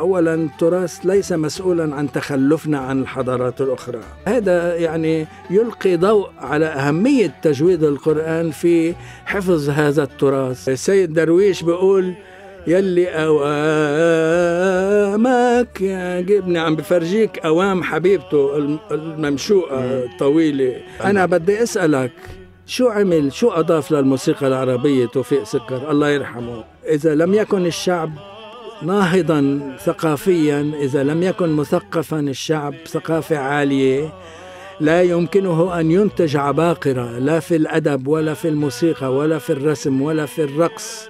اولا التراث ليس مسؤولا عن تخلفنا عن الحضارات الاخرى هذا يعني يلقي ضوء على اهميه تجويد القران في حفظ هذا التراث السيد درويش بيقول يلي اوامك جبني عم بفرجيك اوام حبيبته الممشوقه الطويله انا بدي اسالك شو عمل شو اضاف للموسيقى العربيه توفيق سكر الله يرحمه اذا لم يكن الشعب ناهضا ثقافيا إذا لم يكن مثقفا الشعب ثقافة عالية لا يمكنه أن ينتج عباقرة لا في الأدب ولا في الموسيقى ولا في الرسم ولا في الرقص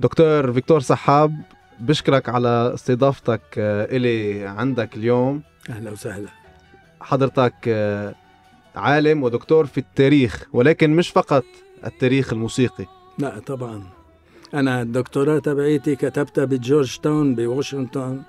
دكتور فيكتور صحاب بشكرك على استضافتك آه، إلي عندك اليوم أهلا وسهلا حضرتك آه، عالم ودكتور في التاريخ ولكن مش فقط التاريخ الموسيقي لا طبعا أنا الدكتوراه تبعيتي كتبتها بجورج تاون بواشنطن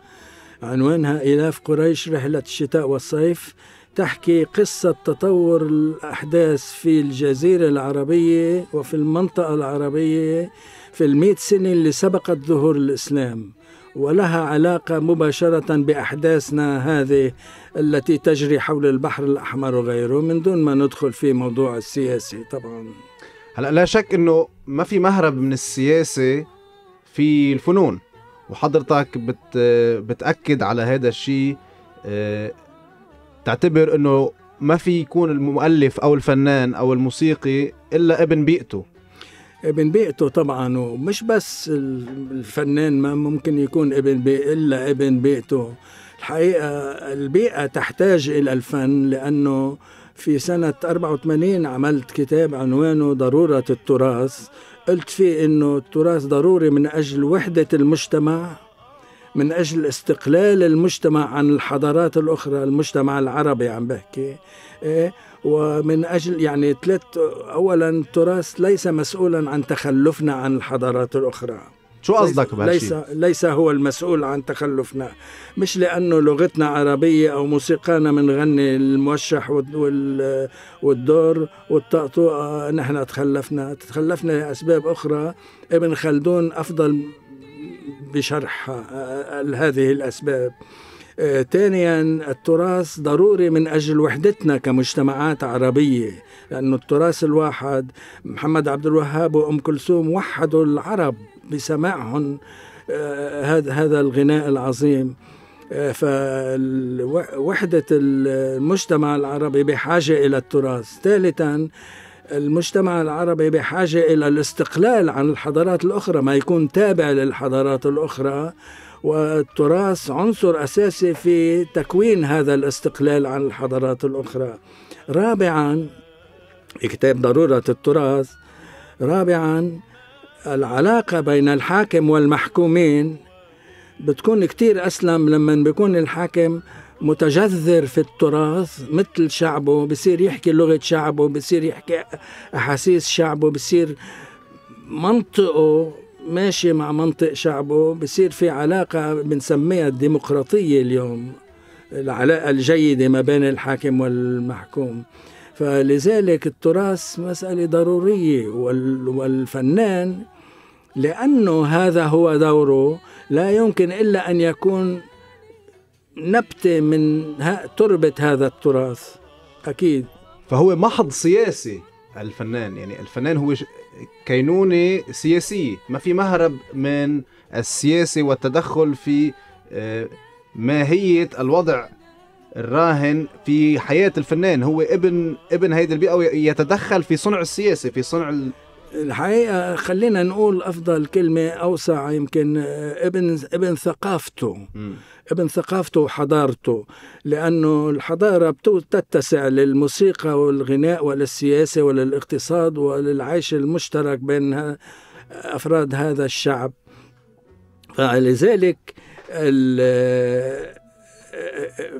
عنوانها إلاف قريش رحلة الشتاء والصيف تحكي قصة تطور الأحداث في الجزيرة العربية وفي المنطقة العربية في المئة سنة اللي سبقت ظهور الإسلام ولها علاقة مباشرة بأحداثنا هذه التي تجري حول البحر الأحمر وغيره من دون ما ندخل في موضوع السياسي طبعا هلا لا شك انه ما في مهرب من السياسه في الفنون وحضرتك بت بتاكد على هذا الشيء آه، تعتبر انه ما في يكون المؤلف او الفنان او الموسيقي الا ابن بيئته ابن بيئته طبعا ومش بس الفنان ما ممكن يكون ابن بيئ إلا ابن بيئته الحقيقة البيئة تحتاج إلى الفن لأنه في سنة 84 عملت كتاب عنوانه ضرورة التراث قلت فيه أنه التراث ضروري من أجل وحدة المجتمع من أجل استقلال المجتمع عن الحضارات الأخرى المجتمع العربي عم بحكي إيه؟ ومن أجل يعني ثلاث أولا التراث ليس مسؤولا عن تخلفنا عن الحضارات الأخرى شو قصدك بهالشيء؟ ليس ليس هو المسؤول عن تخلفنا، مش لأنه لغتنا عربية أو موسيقانا بنغني الموشح والدور والطقطوقة نحن تخلفنا، تخلفنا لأسباب أخرى، ابن خلدون أفضل بشرح هذه الأسباب. ثانيا آه، التراث ضروري من أجل وحدتنا كمجتمعات عربية لأنه التراث الواحد محمد عبد الوهاب وأم كلثوم وحدوا العرب بسماعهم آه، هذا هذا الغناء العظيم آه، فوحدة المجتمع العربي بحاجة إلى التراث ثالثا المجتمع العربي بحاجة إلى الاستقلال عن الحضارات الأخرى ما يكون تابع للحضارات الأخرى والتراث عنصر اساسي في تكوين هذا الاستقلال عن الحضارات الاخرى. رابعا كتاب ضروره التراث رابعا العلاقه بين الحاكم والمحكومين بتكون كتير أسلم لما بيكون الحاكم متجذر في التراث مثل شعبه بصير يحكي لغة شعبه بصير يحكي أحاسيس شعبه بصير منطقه ماشي مع منطق شعبه بصير في علاقة بنسميها الديمقراطية اليوم العلاقة الجيدة ما بين الحاكم والمحكوم فلذلك التراث مسألة ضرورية والفنان لأنه هذا هو دوره لا يمكن إلا أن يكون نبتة من تربة هذا التراث أكيد فهو محض سياسي الفنان يعني الفنان هو كينونة سياسية ما في مهرب من السياسة والتدخل في آه، ماهية الوضع الراهن في حياة الفنان هو ابن ابن هيدي البيئة يتدخل في صنع السياسة في صنع الحقيقة خلينا نقول أفضل كلمة أوسع يمكن آه، ابن ابن ثقافته م. ابن ثقافته وحضارته لأنه الحضارة تتسع للموسيقى والغناء وللسياسة وللاقتصاد وللعيش المشترك بين أفراد هذا الشعب فلذلك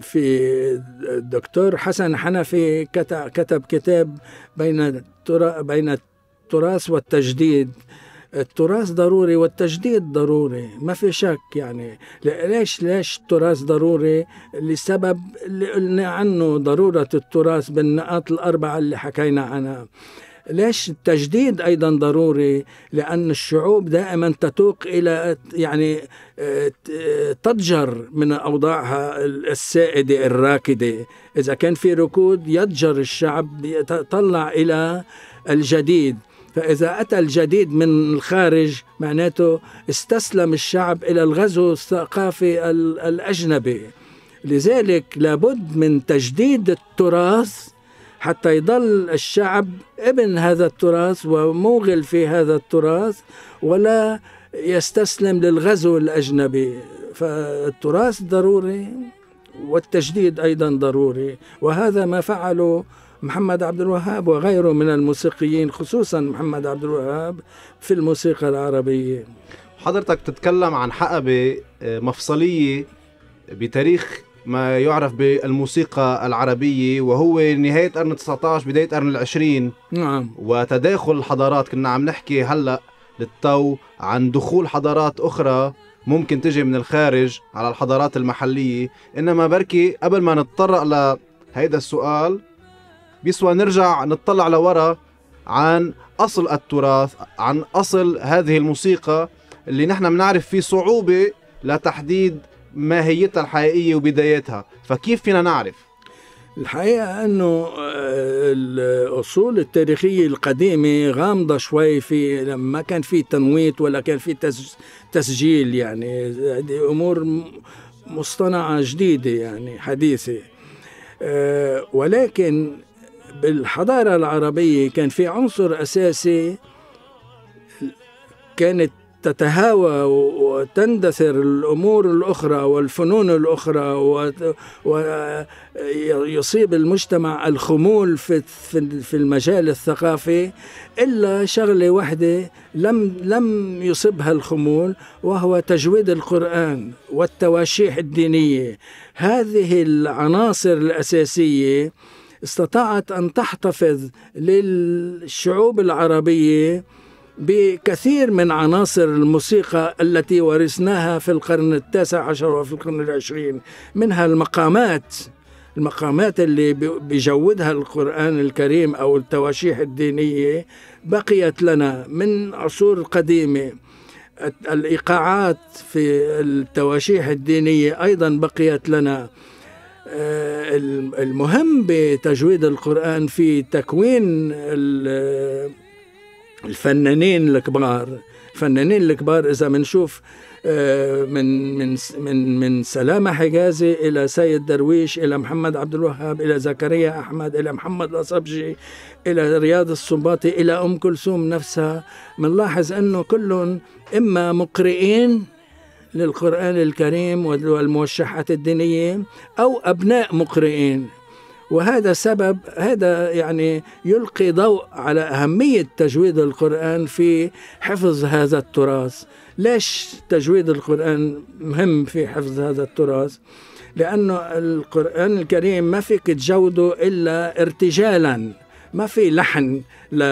في الدكتور حسن حنفي كتب كتاب بين بين التراث والتجديد التراث ضروري والتجديد ضروري ما في شك يعني ليش ليش التراث ضروري لسبب اللي قلنا عنه ضرورة التراث بالنقاط الأربعة اللي حكينا عنها ليش التجديد ايضا ضروري لان الشعوب دائما تتوق الى يعني تضجر من اوضاعها السائده الراكده اذا كان في ركود يضجر الشعب يتطلع الى الجديد فإذا أتى الجديد من الخارج معناته استسلم الشعب إلى الغزو الثقافي الأجنبي لذلك لابد من تجديد التراث حتى يضل الشعب ابن هذا التراث وموغل في هذا التراث ولا يستسلم للغزو الأجنبي فالتراث ضروري والتجديد أيضا ضروري وهذا ما فعله محمد عبد الوهاب وغيره من الموسيقيين خصوصا محمد عبد الوهاب في الموسيقى العربية حضرتك تتكلم عن حقبة آه، مفصلية بتاريخ ما يعرف بالموسيقى العربية وهو نهاية القرن 19 بداية القرن العشرين نعم وتداخل الحضارات كنا عم نحكي هلأ للتو عن دخول حضارات أخرى ممكن تجي من الخارج على الحضارات المحلية إنما بركي قبل ما نتطرق لهيدا السؤال بيسوى نرجع نطلع لورا عن اصل التراث عن اصل هذه الموسيقى اللي نحن بنعرف في صعوبه لتحديد ماهيتها الحقيقيه وبدايتها فكيف فينا نعرف الحقيقه انه آه، الاصول التاريخيه القديمه غامضه شوي في ما كان في تنويت ولا كان في تسجيل يعني هذه امور مصطنعه جديده يعني حديثه آه، ولكن بالحضارة العربية كان في عنصر أساسي كانت تتهاوى وتندثر الامور الاخرى والفنون الاخرى ويصيب المجتمع الخمول في في المجال الثقافي الا شغله واحده لم لم يصبها الخمول وهو تجويد القران والتواشيح الدينيه هذه العناصر الاساسيه استطاعت أن تحتفظ للشعوب العربية بكثير من عناصر الموسيقى التي ورثناها في القرن التاسع عشر وفي القرن العشرين منها المقامات المقامات اللي بيجودها القرآن الكريم أو التواشيح الدينية بقيت لنا من عصور قديمة الإيقاعات في التواشيح الدينية أيضا بقيت لنا آه، المهم بتجويد القرآن في تكوين الفنانين الكبار الفنانين الكبار إذا منشوف آه، من من من من سلامة حجازي إلى سيد درويش إلى محمد عبد الوهاب إلى زكريا أحمد إلى محمد الأصبجي إلى رياض السنباطي إلى أم كلثوم نفسها بنلاحظ أنه كلهم إما مقرئين للقرآن الكريم والموشحات الدينية أو أبناء مقرئين وهذا سبب هذا يعني يلقي ضوء على أهمية تجويد القرآن في حفظ هذا التراث ليش تجويد القرآن مهم في حفظ هذا التراث لأنه القرآن الكريم ما فيك تجوده إلا ارتجالاً ما في لحن ل...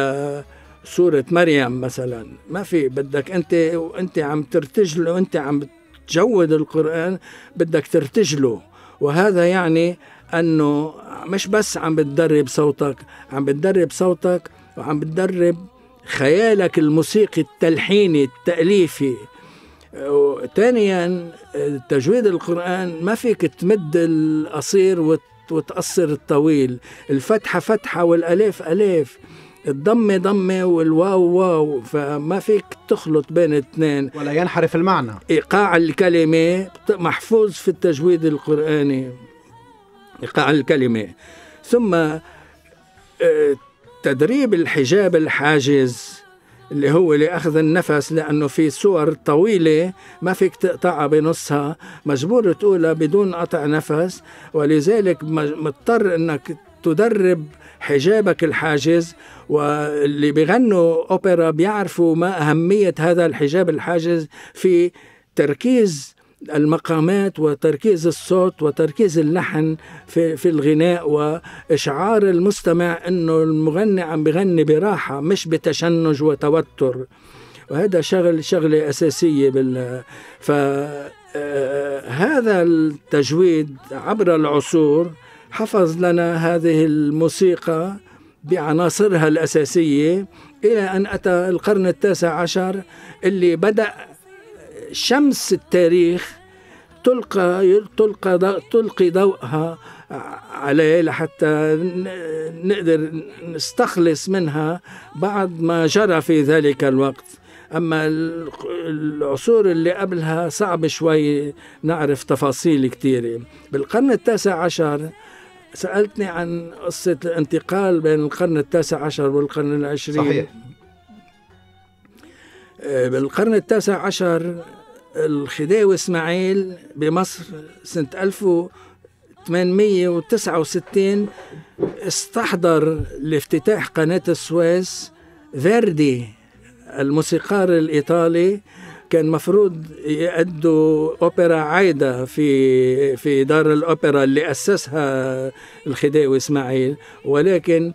صورة مريم مثلا ما في بدك أنت وأنت عم ترتجله وأنت عم تجود القرآن بدك ترتجله وهذا يعني أنه مش بس عم بتدرب صوتك عم بتدرب صوتك وعم بتدرب خيالك الموسيقي التلحيني التأليفي ثانيا تجويد القرآن ما فيك تمد القصير وتقصر الطويل الفتحة فتحة والألف ألف الضمة ضمة والواو واو فما فيك تخلط بين اثنين ولا ينحرف المعنى إيقاع الكلمة محفوظ في التجويد القرآني إيقاع الكلمة ثم آه، تدريب الحجاب الحاجز اللي هو لأخذ النفس لأنه في صور طويلة ما فيك تقطعها بنصها مجبور تقولها بدون قطع نفس ولذلك مضطر أنك تدرب حجابك الحاجز واللي بيغنوا أوبرا بيعرفوا ما أهمية هذا الحجاب الحاجز في تركيز المقامات وتركيز الصوت وتركيز اللحن في, في الغناء وإشعار المستمع أنه المغني عم بغني براحة مش بتشنج وتوتر وهذا شغل شغلة أساسية بال ف آه، هذا التجويد عبر العصور حفظ لنا هذه الموسيقى بعناصرها الأساسية إلى أن أتى القرن التاسع عشر اللي بدأ شمس التاريخ تلقى تلقى تلقي ضوءها عليه لحتى نقدر نستخلص منها بعض ما جرى في ذلك الوقت أما العصور اللي قبلها صعب شوي نعرف تفاصيل كثيرة بالقرن التاسع عشر سألتني عن قصة الانتقال بين القرن التاسع عشر والقرن العشرين صحيح آه، بالقرن التاسع عشر الخديوي اسماعيل بمصر سنة 1869 استحضر لافتتاح قناة السويس فيردي الموسيقار الإيطالي كان مفروض يأدوا أوبرا عايدة في في دار الأوبرا اللي أسسها الخديوي إسماعيل ولكن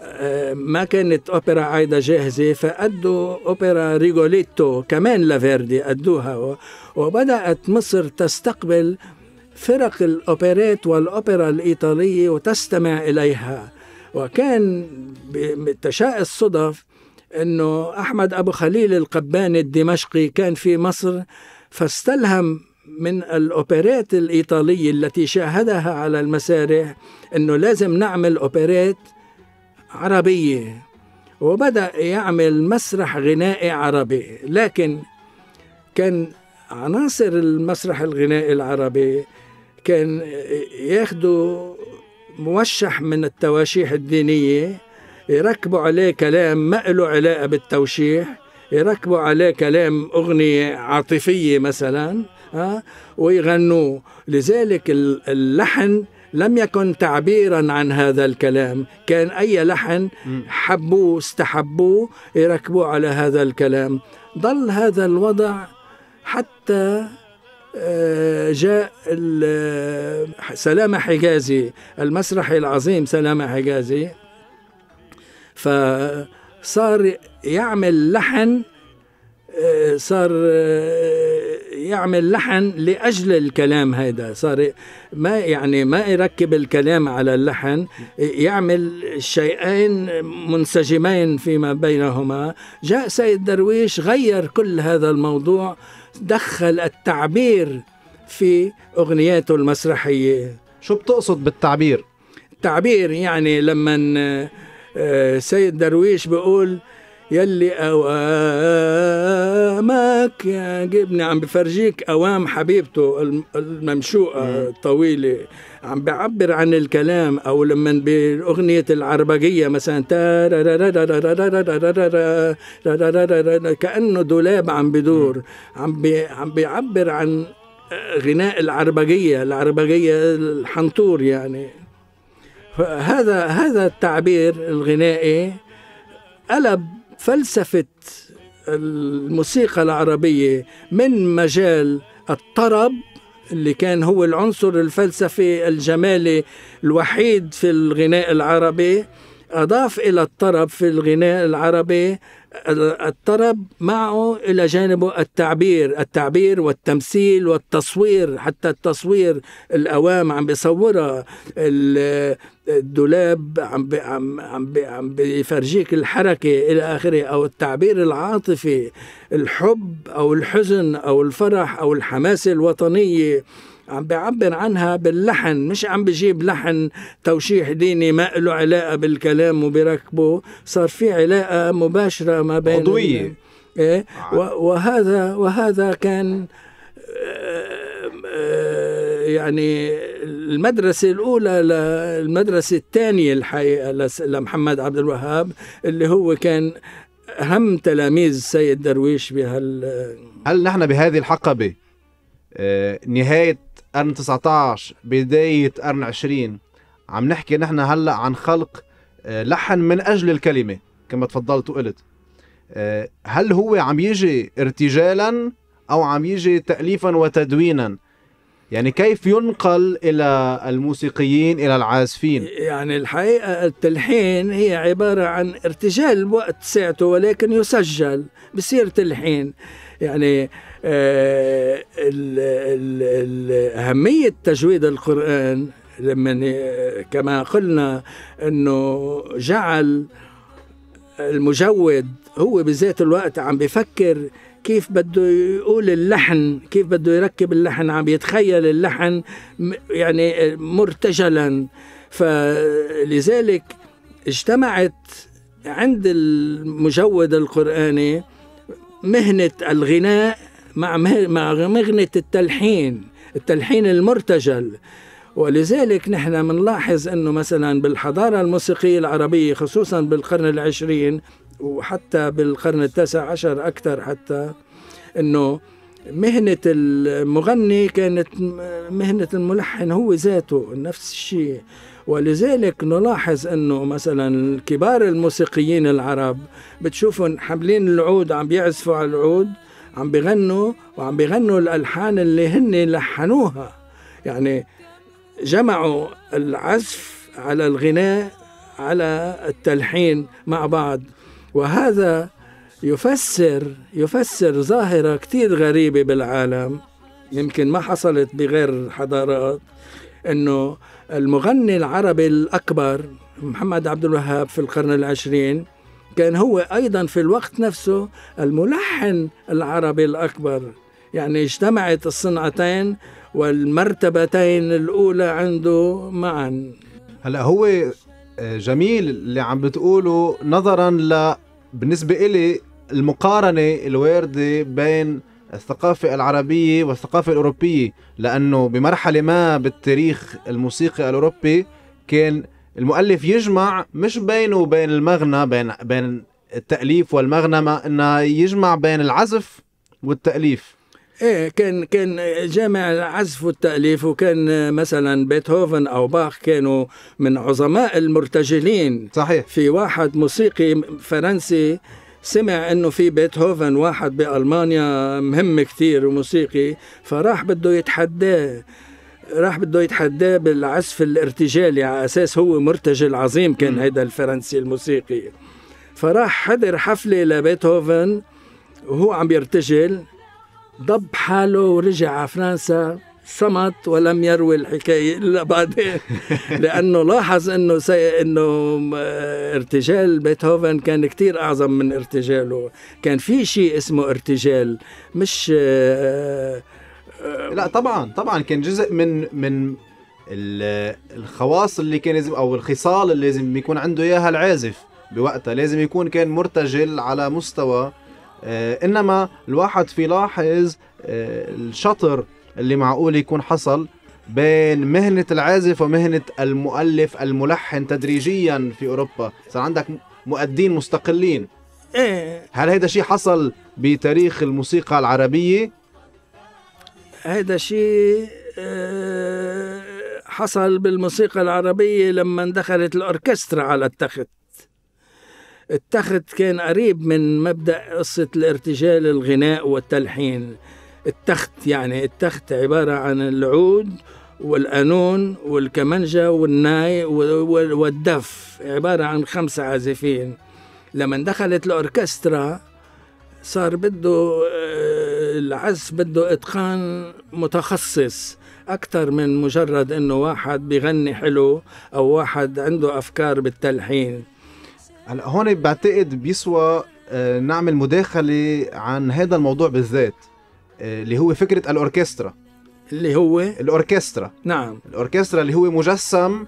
آه، ما كانت أوبرا عايدة جاهزة فأدوا أوبرا ريغوليتو كمان لافيردي أدوها وبدأت مصر تستقبل فرق الأوبرات والأوبرا الإيطالية وتستمع إليها وكان بتشاء الصدف انه احمد ابو خليل القباني الدمشقي كان في مصر فاستلهم من الاوبريت الايطاليه التي شاهدها على المسارح انه لازم نعمل اوبرات عربيه وبدا يعمل مسرح غنائي عربي لكن كان عناصر المسرح الغنائي العربي كان ياخذوا موشح من التواشيح الدينيه يركبوا عليه كلام ما له علاقة بالتوشيح يركبوا عليه كلام أغنية عاطفية مثلا ها آه، ويغنوه لذلك اللحن لم يكن تعبيرا عن هذا الكلام كان أي لحن حبوه استحبوه يركبوه على هذا الكلام ظل هذا الوضع حتى آه، جاء سلامة حجازي المسرحي العظيم سلامة حجازي فصار يعمل لحن آه، صار آه، يعمل لحن لاجل الكلام هذا صار ما يعني ما يركب الكلام على اللحن يعمل شيئين منسجمين فيما بينهما جاء سيد درويش غير كل هذا الموضوع دخل التعبير في اغنياته المسرحيه شو بتقصد بالتعبير التعبير يعني لما سيد درويش بيقول يلي اوامك يا جبني عم بفرجيك اوام حبيبته الممشوقه الطويله عم بعبر عن الكلام او لما بأغنية العربجيه مثلا كانه دولاب عم بدور عم عم بيعبر عن غناء العربجيه العربجيه الحنطور يعني هذا هذا التعبير الغنائي قلب فلسفة الموسيقى العربية من مجال الطرب اللي كان هو العنصر الفلسفي الجمالي الوحيد في الغناء العربي أضاف إلى الطرب في الغناء العربي الطرب معه إلى جانبه التعبير التعبير والتمثيل والتصوير حتى التصوير الأوام عم بيصورها الدولاب عم بي عم عم, بي عم بيفرجيك الحركه الى اخره او التعبير العاطفي الحب او الحزن او الفرح او الحماسه الوطنيه عم بيعبر عنها باللحن مش عم بجيب لحن توشيح ديني ما له علاقة بالكلام وبركبه صار في علاقة مباشرة ما بين عضوية إيه آه. وهذا وهذا كان آه، يعني المدرسة الأولى للمدرسة الثانية الحقيقة لمحمد عبد الوهاب اللي هو كان أهم تلاميذ السيد درويش بهال هل نحن بهذه الحقبة آه، نهاية قرن 19 بداية قرن 20 عم نحكي نحن هلأ عن خلق آه، لحن من أجل الكلمة كما تفضلت وقلت آه، هل هو عم يجي ارتجالا أو عم يجي تأليفا وتدوينا يعني كيف ينقل إلى الموسيقيين إلى العازفين يعني الحقيقة التلحين هي عبارة عن ارتجال وقت ساعته ولكن يسجل بصير تلحين يعني آه، أهمية تجويد القرآن لما كما قلنا أنه جعل المجود هو بذات الوقت عم بفكر كيف بده يقول اللحن كيف بده يركب اللحن عم يتخيل اللحن يعني مرتجلا فلذلك اجتمعت عند المجود القرآني مهنة الغناء مع مع مغنة التلحين التلحين المرتجل ولذلك نحن بنلاحظ انه مثلا بالحضاره الموسيقيه العربيه خصوصا بالقرن العشرين وحتى بالقرن التاسع عشر اكثر حتى انه مهنة المغني كانت مهنة الملحن هو ذاته نفس الشيء ولذلك نلاحظ انه مثلا كبار الموسيقيين العرب بتشوفهم حاملين العود عم بيعزفوا على العود عم بغنوا وعم بغنوا الالحان اللي هن لحنوها يعني جمعوا العزف على الغناء على التلحين مع بعض وهذا يفسر يفسر ظاهرة كتير غريبة بالعالم يمكن ما حصلت بغير الحضارات انه المغني العربي الاكبر محمد عبد الوهاب في القرن العشرين كان هو أيضا في الوقت نفسه الملحن العربي الأكبر يعني اجتمعت الصنعتين والمرتبتين الأولى عنده معا هلا هو آه، جميل اللي عم بتقوله نظرا ل بالنسبة إلي المقارنة الواردة بين الثقافة العربية والثقافة الأوروبية لأنه بمرحلة ما بالتاريخ الموسيقي الأوروبي كان المؤلف يجمع مش بينه وبين المغنى بين بين التاليف والمغنى ما انه يجمع بين العزف والتاليف ايه كان كان جامع العزف والتاليف وكان مثلا بيتهوفن او باخ كانوا من عظماء المرتجلين صحيح في واحد موسيقي فرنسي سمع انه في بيتهوفن واحد بالمانيا مهم كثير وموسيقي فراح بده يتحداه راح بده يتحداه بالعزف الارتجالي يعني على اساس هو مرتجل عظيم كان هيدا الفرنسي الموسيقي فراح حضر حفله لبيتهوفن وهو عم يرتجل ضب حاله ورجع على فرنسا صمت ولم يروي الحكايه الا بعدين لانه لاحظ انه سي... انه ارتجال بيتهوفن كان كتير اعظم من ارتجاله كان في شيء اسمه ارتجال مش آه، آه، لا طبعا طبعا كان جزء من من الخواص اللي كان لازم او الخصال اللي لازم يكون عنده اياها العازف بوقتها لازم يكون كان مرتجل على مستوى آه، انما الواحد في لاحظ آه، الشطر اللي معقول يكون حصل بين مهنة العازف ومهنة المؤلف الملحن تدريجيا في اوروبا صار عندك مؤدين مستقلين ايه هل هذا شيء حصل بتاريخ الموسيقى العربية هذا شيء آه، حصل بالموسيقى العربية لما دخلت الأوركسترا على التخت التخت كان قريب من مبدأ قصة الارتجال الغناء والتلحين التخت يعني التخت عبارة عن العود والقانون والكمنجة والناي والدف عبارة عن خمسة عازفين لما دخلت الأوركسترا صار بده آه، العزف بده إتقان متخصص أكثر من مجرد إنه واحد بغني حلو أو واحد عنده أفكار بالتلحين هلا هون بعتقد بيسوى آه، نعمل مداخلة عن هذا الموضوع بالذات آه، اللي هو فكرة الأوركسترا اللي هو الأوركسترا نعم الأوركسترا اللي هو مجسم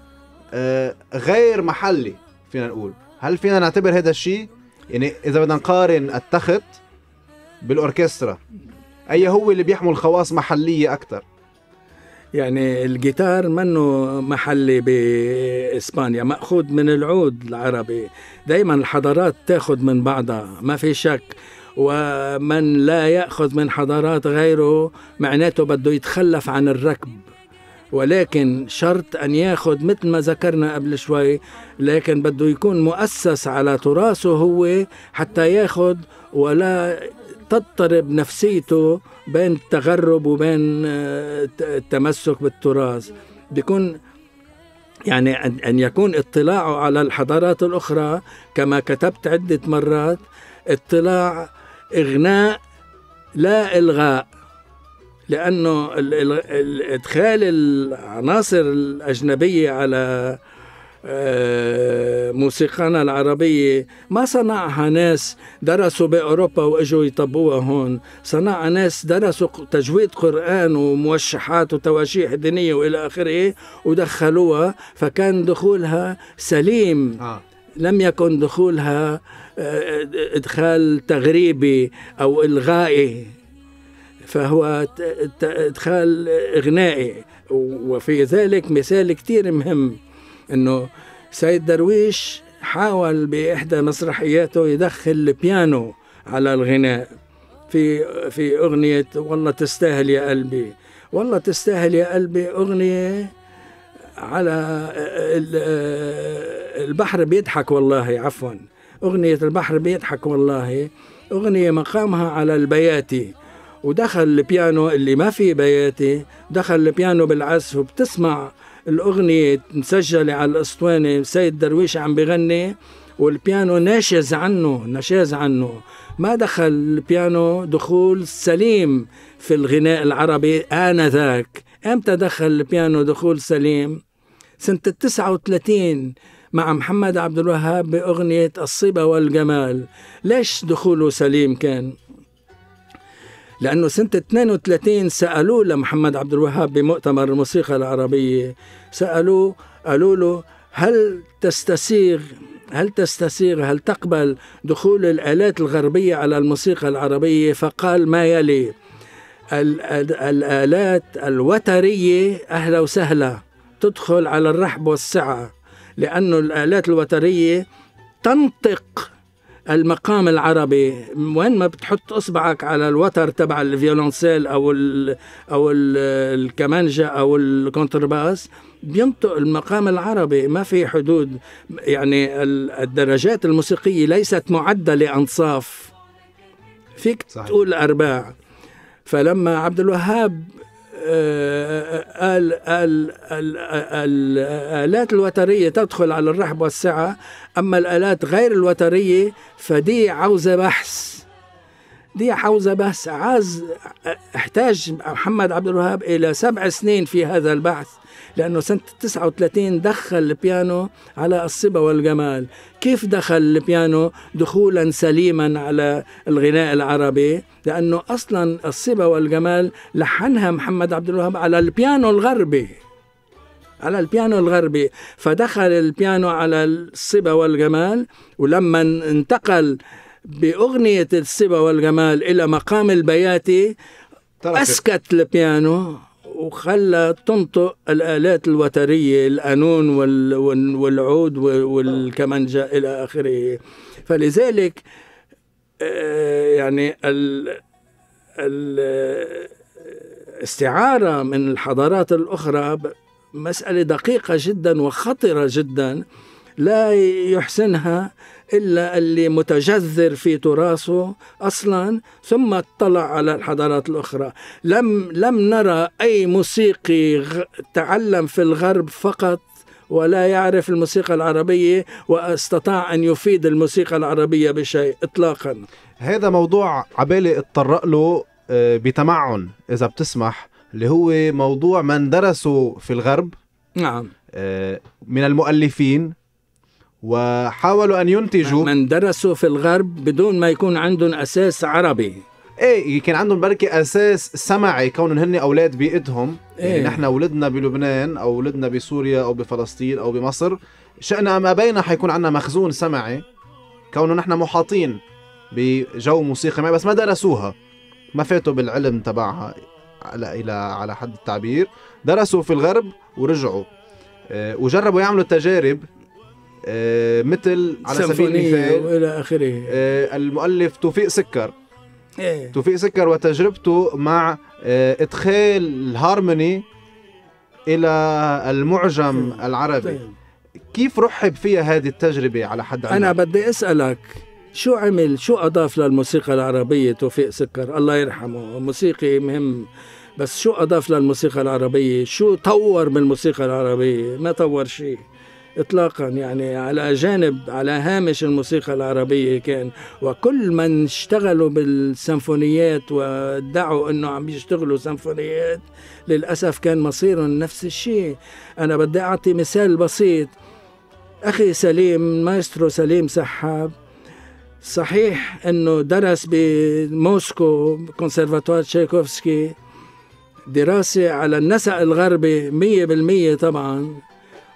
آه، غير محلي فينا نقول هل فينا نعتبر هذا الشيء يعني إذا بدنا نقارن التخت بالأوركسترا أي هو اللي بيحمل خواص محلية أكثر يعني الجيتار منه محلي باسبانيا ماخوذ من العود العربي دائما الحضارات تاخذ من بعضها ما في شك ومن لا ياخذ من حضارات غيره معناته بده يتخلف عن الركب ولكن شرط ان ياخذ مثل ما ذكرنا قبل شوي لكن بده يكون مؤسس على تراثه هو حتى ياخذ ولا تضطرب نفسيته بين التغرب وبين آه، التمسك بالتراث بيكون يعني أن يكون اطلاعه على الحضارات الأخرى كما كتبت عدة مرات اطلاع إغناء لا إلغاء لأنه إدخال العناصر الأجنبية على آه، موسيقانا العربية ما صنعها ناس درسوا بأوروبا وإجوا يطبوها هون صنعها ناس درسوا تجويد قرآن وموشحات وتواشيح دينية وإلى آخره ودخلوها فكان دخولها سليم آه. لم يكن دخولها آه، آه، إدخال تغريبي أو إلغائي فهو إدخال إغنائي وفي ذلك مثال كتير مهم انه سيد درويش حاول باحدى مسرحياته يدخل البيانو على الغناء في في اغنيه والله تستاهل يا قلبي والله تستاهل يا قلبي اغنيه على البحر بيضحك والله عفوا اغنيه البحر بيضحك والله اغنيه مقامها على البياتي ودخل البيانو اللي ما في بياتي دخل البيانو بالعزف وبتسمع الأغنية مسجلة على الأسطوانة سيد درويش عم بغني والبيانو ناشز عنه نشاز عنه ما دخل البيانو دخول سليم في الغناء العربي آنذاك امتى دخل البيانو دخول سليم سنة 39 مع محمد عبد الوهاب بأغنية الصبا والجمال ليش دخوله سليم كان لأنه سنة 32 سألوه لمحمد عبد الوهاب بمؤتمر الموسيقى العربية سألوه قالوا له هل تستسيغ هل تستسيغ هل تقبل دخول الآلات الغربية على الموسيقى العربية فقال ما يلي الآلات الوترية أهلا وسهلا تدخل على الرحب والسعة لأن الآلات الوترية تنطق المقام العربي وين ما بتحط اصبعك على الوتر تبع الفيولونسيل او الـ او الكمانجه او الكونترباس بينطق المقام العربي ما في حدود يعني الدرجات الموسيقيه ليست معدله انصاف فيك صحيح. تقول ارباع فلما عبد الوهاب الآلات الوترية تدخل على الرحب والسعة أما الآلات غير الوترية فدي عاوزة بحث دي حوزة بحث عاز احتاج محمد عبد الوهاب إلى سبع سنين في هذا البحث لأنه سنة 39 دخل البيانو على الصبا والجمال كيف دخل البيانو دخولا سليما على الغناء العربي لأنه أصلا الصبا والجمال لحنها محمد عبد الوهاب على البيانو الغربي على البيانو الغربي فدخل البيانو على الصبا والجمال ولما انتقل بأغنية السبا والجمال إلى مقام البياتي طرفت. أسكت البيانو وخلى تنطق الآلات الوترية القانون والعود والكمانجا إلى آخره فلذلك آه، يعني ال الاستعارة من الحضارات الأخرى مسألة دقيقة جدا وخطرة جدا لا يحسنها إلا اللي متجذر في تراثه أصلا ثم اطلع على الحضارات الأخرى لم, لم نرى أي موسيقي تعلم في الغرب فقط ولا يعرف الموسيقى العربية واستطاع أن يفيد الموسيقى العربية بشيء إطلاقا هذا موضوع عبالي اتطرق له آه، بتمعن إذا بتسمح اللي هو موضوع من درسوا في الغرب نعم آه، من المؤلفين وحاولوا أن ينتجوا من درسوا في الغرب بدون ما يكون عندهم أساس عربي ايه كان عندهم بركي اساس سمعي كونهم هن اولاد بيئتهم يعني إيه؟ يعني نحن ولدنا بلبنان او ولدنا بسوريا او بفلسطين او بمصر شئنا ام ابينا حيكون عندنا مخزون سمعي كونه نحن محاطين بجو موسيقي ما بس ما درسوها ما فاتوا بالعلم تبعها على الى على حد التعبير درسوا في الغرب ورجعوا آه، وجربوا يعملوا تجارب آه، مثل على سبيل المثال والى اخره آه، المؤلف توفيق سكر إيه. توفيق سكر وتجربته مع آه، ادخال الهارموني الى المعجم إيه. العربي طيب. كيف رحب فيها هذه التجربه على حد علمك؟ انا بدي اسالك شو عمل شو اضاف للموسيقى العربيه توفيق سكر الله يرحمه موسيقي مهم بس شو اضاف للموسيقى العربيه شو طور من الموسيقى العربيه ما طور شيء اطلاقا يعني على جانب على هامش الموسيقى العربيه كان وكل من اشتغلوا بالسمفونيات وادعوا انه عم يشتغلوا سمفونيات للاسف كان مصيرهم نفس الشيء انا بدي اعطي مثال بسيط اخي سليم مايسترو سليم سحاب صحيح انه درس بموسكو كونسرفاتوار تشايكوفسكي دراسة على النسق الغربي 100% طبعا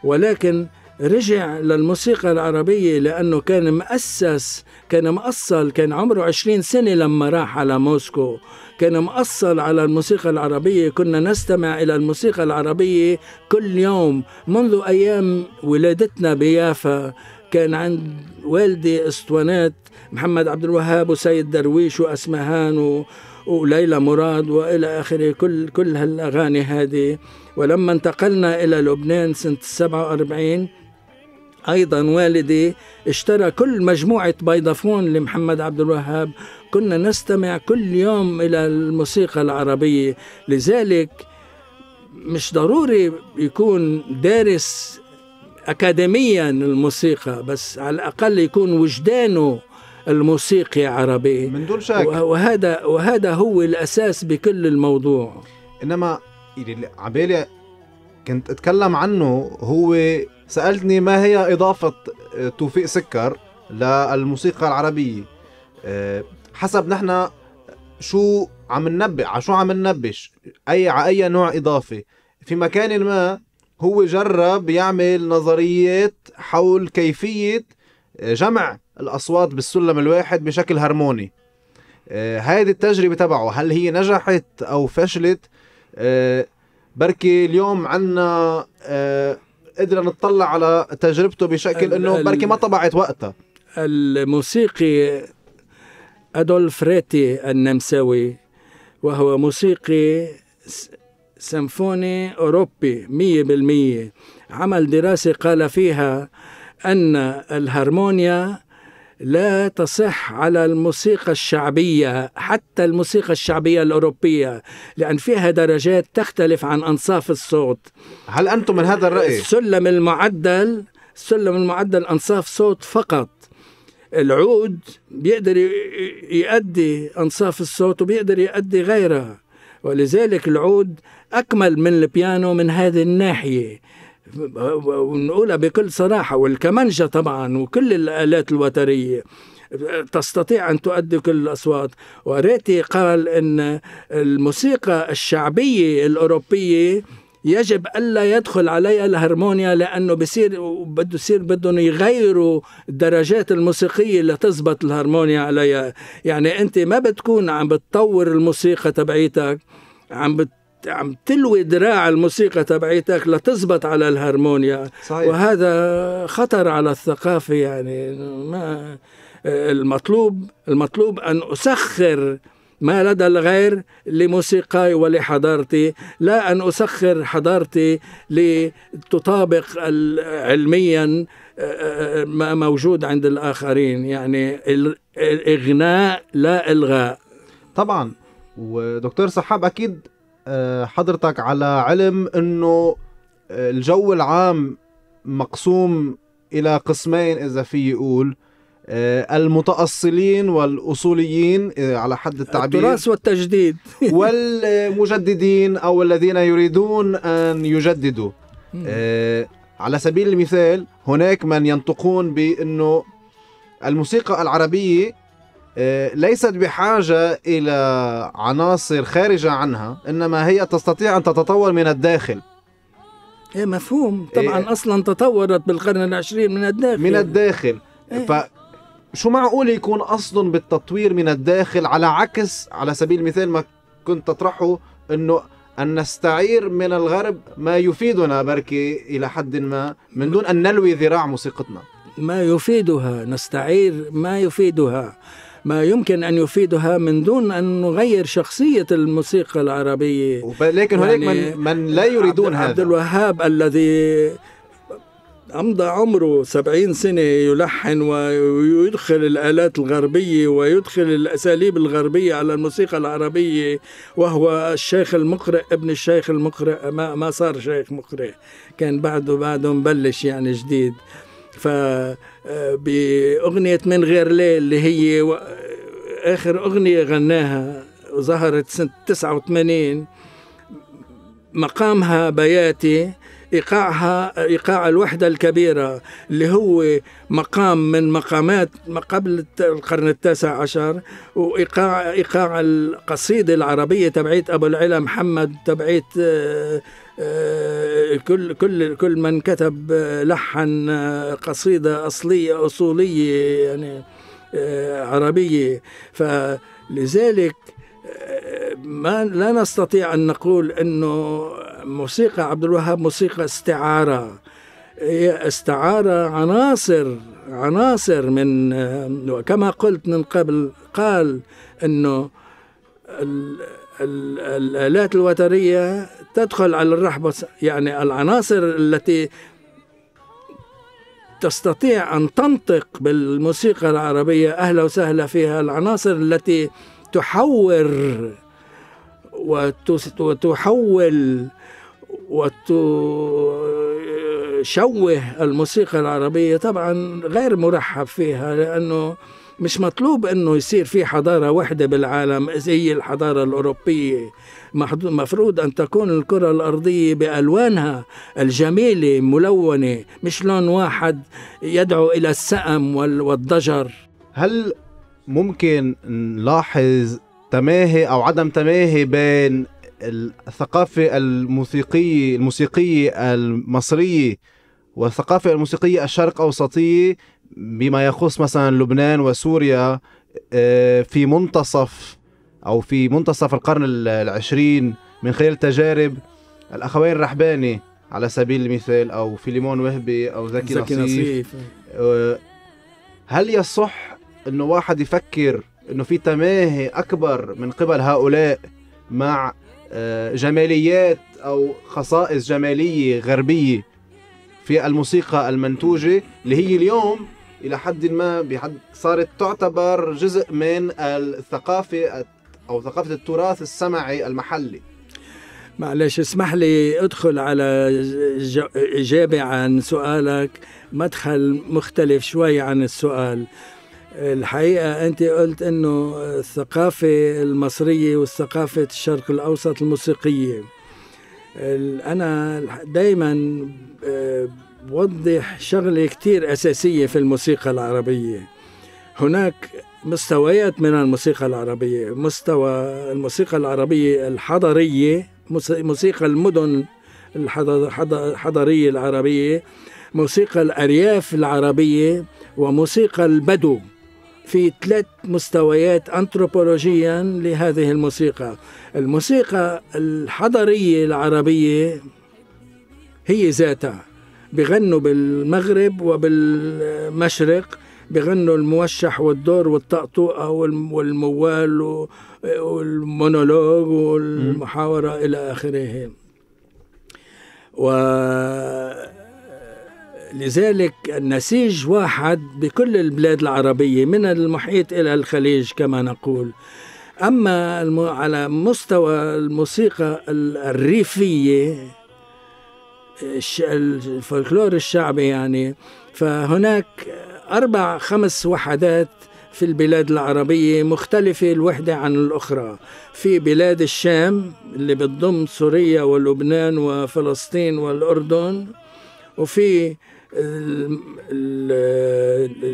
ولكن رجع للموسيقى العربية لأنه كان مؤسس كان مأصل كان عمره عشرين سنة لما راح على موسكو كان مأصل على الموسيقى العربية كنا نستمع إلى الموسيقى العربية كل يوم منذ أيام ولادتنا بيافا كان عند والدي اسطوانات محمد عبد الوهاب وسيد درويش واسمهان و... وليلى مراد والى اخره كل كل هالاغاني هذه ولما انتقلنا الى لبنان سنه 47 أيضا والدي اشترى كل مجموعة بيضافون لمحمد عبد الوهاب كنا نستمع كل يوم إلى الموسيقى العربية لذلك مش ضروري يكون دارس أكاديميا الموسيقى بس على الأقل يكون وجدانه الموسيقي عربي من دون شك وهذا وهذا هو الأساس بكل الموضوع إنما عبالي كنت اتكلم عنه هو سألتني ما هي إضافة آه، توفيق سكر للموسيقى العربية آه، حسب نحن شو عم ننبه على شو عم ننبش أي على أي نوع إضافة في مكان ما هو جرب يعمل نظريات حول كيفية آه، جمع الأصوات بالسلم الواحد بشكل هرموني هذه التجربة تبعه هل هي نجحت أو فشلت بركي اليوم عنا قدرنا نطلع على تجربته بشكل انه بركي ما طبعت وقتها الموسيقي ادولف ريتي النمساوي وهو موسيقي سيمفوني أوروبي مية بالمية عمل دراسة قال فيها أن الهارمونيا لا تصح على الموسيقى الشعبية حتى الموسيقى الشعبية الأوروبية لأن فيها درجات تختلف عن أنصاف الصوت هل أنتم من هذا الرأي؟ السلم المعدل السلم المعدل أنصاف صوت فقط العود بيقدر يؤدي أنصاف الصوت وبيقدر يؤدي غيرها ولذلك العود أكمل من البيانو من هذه الناحية ونقولها بكل صراحة والكمنجة طبعا وكل الآلات الوترية تستطيع أن تؤدي كل الأصوات وريتي قال أن الموسيقى الشعبية الأوروبية يجب الا يدخل عليها الهرمونيا لانه بصير بده يصير بدهم يغيروا الدرجات الموسيقيه لتزبط الهرمونيا عليها يعني انت ما بتكون عم بتطور الموسيقى تبعيتك عم بت عم تلوي دراع الموسيقى تبعيتك لتزبط على الهارمونيا صحيح. وهذا خطر على الثقافة يعني ما المطلوب المطلوب أن أسخر ما لدى الغير لموسيقاي ولحضارتي لا أن أسخر حضارتي لتطابق علميا ما موجود عند الآخرين يعني الإغناء لا إلغاء طبعا ودكتور صحاب أكيد آه، حضرتك على علم انه آه، الجو العام مقسوم الى قسمين اذا في يقول آه، المتأصلين والأصوليين على حد التعبير التراث والتجديد والمجددين أو الذين يريدون أن يجددوا على سبيل المثال هناك من ينطقون بأنه الموسيقى العربية آه، ليست بحاجة إلى عناصر خارجة عنها إنما هي تستطيع أن تتطور من الداخل إيه مفهوم طبعا إيه أصلا تطورت بالقرن العشرين من الداخل من الداخل إيه فشو معقول يكون أصل بالتطوير من الداخل على عكس على سبيل المثال ما كنت تطرحه أنه أن نستعير من الغرب ما يفيدنا بركي إلى حد ما من دون أن نلوي ذراع موسيقتنا ما يفيدها نستعير ما يفيدها ما يمكن أن يفيدها من دون أن نغير شخصية الموسيقى العربية لكن هناك يعني من, من لا يريدون عبد هذا عبد الوهاب الذي أمضى عمره سبعين سنة يلحن ويدخل الآلات الغربية ويدخل الأساليب الغربية على الموسيقى العربية وهو الشيخ المقرئ ابن الشيخ المقرئ ما, ما صار شيخ مقرئ كان بعده بعده مبلش يعني جديد فبأغنية آه، من غير ليل اللي هي آه، آخر أغنية غناها ظهرت سنة 89 مقامها بياتي ايقاعها ايقاع الوحده الكبيره اللي هو مقام من مقامات ما قبل القرن التاسع عشر وايقاع ايقاع القصيده العربيه تبعيت ابو العلا محمد تبعيت آه، آه، كل كل كل من كتب آه، لحن آه، قصيده اصليه اصوليه يعني عربيه فلذلك ما لا نستطيع ان نقول انه موسيقى عبد الوهاب موسيقى استعاره هي استعاره عناصر عناصر من كما قلت من قبل قال انه الآلات الوترية تدخل على الرحبة يعني العناصر التي تستطيع أن تنطق بالموسيقى العربية أهلا وسهلا فيها العناصر التي تحور وتحول وتشوه الموسيقى العربية طبعا غير مرحب فيها لأنه مش مطلوب انه يصير في حضاره واحده بالعالم زي الحضاره الاوروبيه مفروض ان تكون الكره الارضيه بالوانها الجميله ملونه مش لون واحد يدعو الى السأم والضجر هل ممكن نلاحظ تماهي او عدم تماهي بين الثقافه الموسيقيه الموسيقيه المصريه والثقافه الموسيقيه الشرق اوسطيه بما يخص مثلا لبنان وسوريا آه، في منتصف او في منتصف القرن العشرين من خلال تجارب الاخوين الرحباني على سبيل المثال او فيليمون وهبي او زكي, زكي نصيف, نصيف. آه، هل يصح انه واحد يفكر انه في تماهي اكبر من قبل هؤلاء مع آه، جماليات او خصائص جماليه غربيه في الموسيقى المنتوجه اللي هي اليوم الى حد ما بحد صارت تعتبر جزء من الثقافه او ثقافه التراث السمعي المحلي معلش اسمح لي ادخل على اجابه عن سؤالك مدخل مختلف شوي عن السؤال الحقيقه انت قلت انه الثقافه المصريه والثقافه الشرق الاوسط الموسيقيه انا دائما آه، وضح شغلة كتير أساسية في الموسيقى العربية هناك مستويات من الموسيقى العربية مستوى الموسيقى العربية الحضرية موسيقى المدن الحضرية العربية موسيقى الأرياف العربية وموسيقى البدو في ثلاث مستويات أنتروبولوجيا لهذه الموسيقى الموسيقى الحضرية العربية هي ذاتها بغنوا بالمغرب وبالمشرق بغنوا الموشح والدور والطقطوقة والموال والمونولوج والمحاورة إلى آخره ولذلك النسيج واحد بكل البلاد العربية من المحيط إلى الخليج كما نقول أما على مستوى الموسيقى الريفية الفولكلور الشعبي يعني فهناك أربع خمس وحدات في البلاد العربية مختلفة الوحدة عن الأخرى في بلاد الشام اللي بتضم سوريا ولبنان وفلسطين والأردن وفي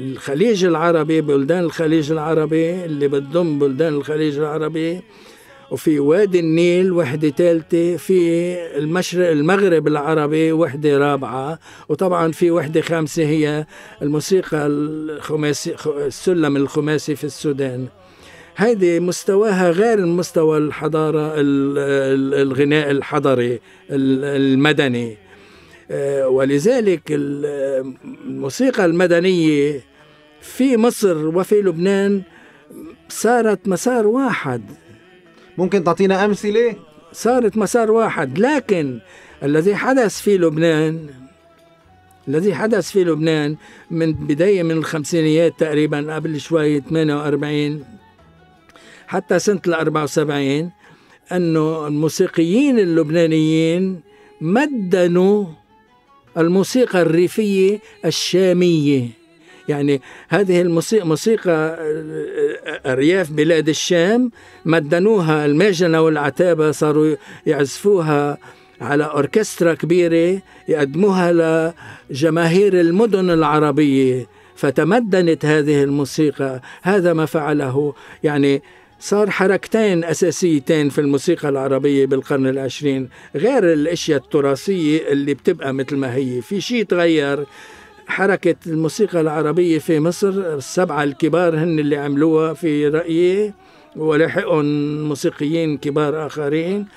الخليج العربي بلدان الخليج العربي اللي بتضم بلدان الخليج العربي وفي وادي النيل وحدة ثالثة في المشرق المغرب العربي وحدة رابعة وطبعا في وحدة خامسة هي الموسيقى الخماسي السلم الخماسي في السودان هذه مستواها غير مستوى الحضارة الغناء الحضري المدني آه، ولذلك الموسيقى المدنية في مصر وفي لبنان صارت مسار واحد ممكن تعطينا أمثلة؟ صارت مسار واحد لكن الذي حدث في لبنان الذي حدث في لبنان من بداية من الخمسينيات تقريبا قبل شوي 48 حتى سنة ال 74 أنه الموسيقيين اللبنانيين مدنوا الموسيقى الريفية الشامية يعني هذه الموسيقى موسيقى أرياف آه، آه، آه، بلاد الشام مدنوها الماجنة والعتابة صاروا يعزفوها على أوركسترا كبيرة يقدموها لجماهير المدن العربية فتمدنت هذه الموسيقى هذا ما فعله يعني صار حركتين أساسيتين في الموسيقى العربية بالقرن العشرين غير الأشياء التراثية اللي بتبقى مثل ما هي في شيء تغير حركة الموسيقى العربية في مصر السبعة الكبار هن اللي عملوها في رأيي ولحقهم موسيقيين كبار آخرين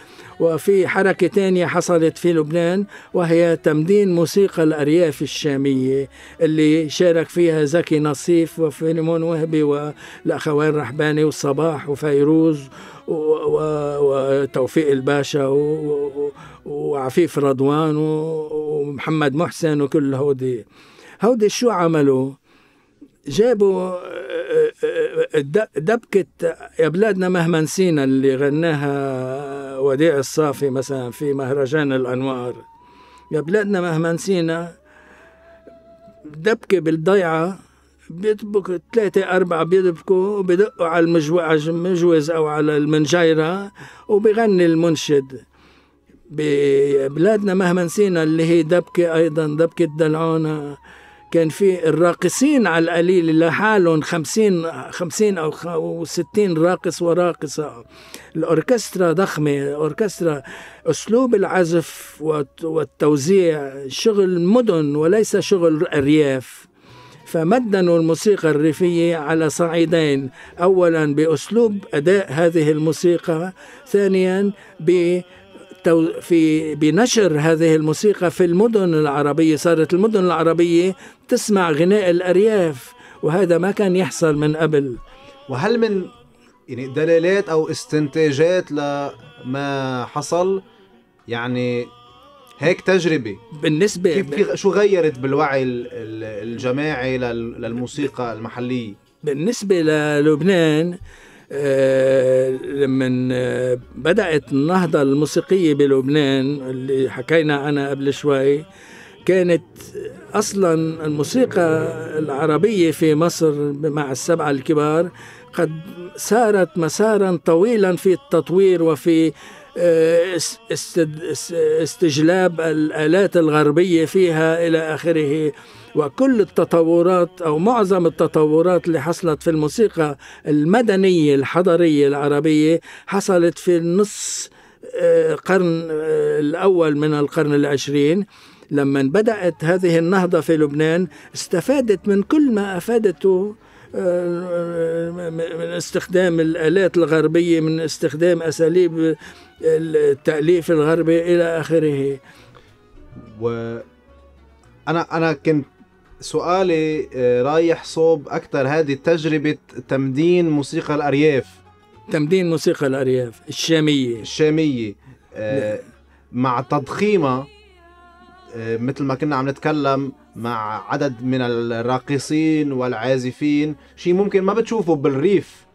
وفي حركة تانية حصلت في لبنان وهي تمدين موسيقى الأرياف الشامية اللي شارك فيها زكي نصيف وفيلمون وهبي والأخوان رحباني والصباح وفيروز وتوفيق الباشا وعفيف رضوان ومحمد محسن وكل هودي هودي شو عملوا جابوا آه، آه، آه، دبكة يا بلادنا مهما نسينا اللي غناها وديع الصافي مثلا في مهرجان الأنوار يا بلادنا مهما نسينا دبكة بالضيعة بيدبكوا ثلاثة أربعة بيدبكوا وبيدقوا على المجوز أو على المنجيرة وبغني المنشد ببلادنا مهما نسينا اللي هي دبكة أيضا دبكة دلعونة كان في الراقصين على القليل لحالهم خمسين خمسين أو ستين راقص وراقصة الأوركسترا ضخمة أوركسترا أسلوب العزف والتوزيع شغل مدن وليس شغل أرياف فمدنوا الموسيقى الريفية على صعيدين أولا بأسلوب أداء هذه الموسيقى ثانيا ب في بنشر هذه الموسيقى في المدن العربية صارت المدن العربية تسمع غناء الأرياف وهذا ما كان يحصل من قبل وهل من يعني دلالات أو استنتاجات لما حصل يعني هيك تجربة بالنسبة كيف في شو غيرت بالوعي الجماعي للموسيقى المحلية بالنسبة للبنان آه، لما آه، بدأت النهضة الموسيقية بلبنان اللي حكينا عنها قبل شوي كانت اصلا الموسيقى العربيه في مصر مع السبعه الكبار قد سارت مسارا طويلا في التطوير وفي آه، استجلاب الالات الغربيه فيها الى اخره وكل التطورات او معظم التطورات اللي حصلت في الموسيقى المدنيه الحضريه العربيه حصلت في النص آه، قرن آه، الاول من القرن العشرين لما بدأت هذه النهضة في لبنان استفادت من كل ما أفادته آه، من استخدام الآلات الغربية من استخدام أساليب التأليف الغربي إلى آخره و أنا أنا كنت سؤالي آه، رايح صوب أكثر هذه تجربة تمدين موسيقى الأرياف تمدين موسيقى الأرياف الشامية الشامية آه، نعم. مع تضخيمها مثل ما كنا عم نتكلم مع عدد من الراقصين والعازفين شيء ممكن ما بتشوفه بالريف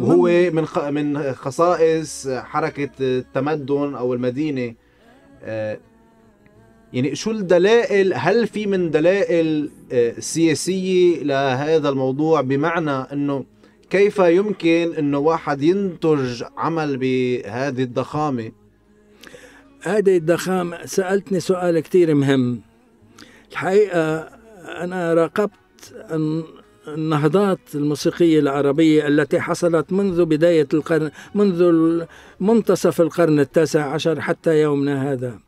هو من من خصائص حركه التمدن او المدينه آه، يعني شو الدلائل هل في من دلائل آه، سياسيه لهذا الموضوع بمعنى انه كيف يمكن انه واحد ينتج عمل بهذه الضخامه هذه الضخامة سألتني سؤال كثير مهم الحقيقة أنا راقبت النهضات الموسيقية العربية التي حصلت منذ بداية القرن منذ منتصف القرن التاسع عشر حتى يومنا هذا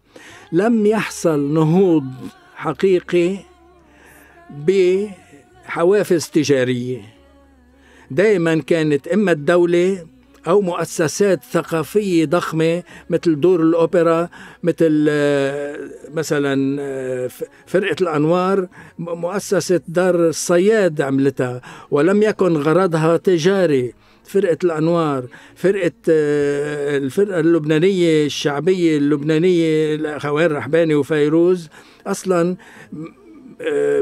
لم يحصل نهوض حقيقي بحوافز تجارية دائما كانت إما الدولة أو مؤسسات ثقافية ضخمة مثل دور الأوبرا مثل آه، مثلا آه، فرقة الأنوار مؤسسة دار الصياد عملتها ولم يكن غرضها تجاري فرقة الأنوار فرقة آه، الفرقة اللبنانية الشعبية اللبنانية الأخوان رحباني وفيروز أصلا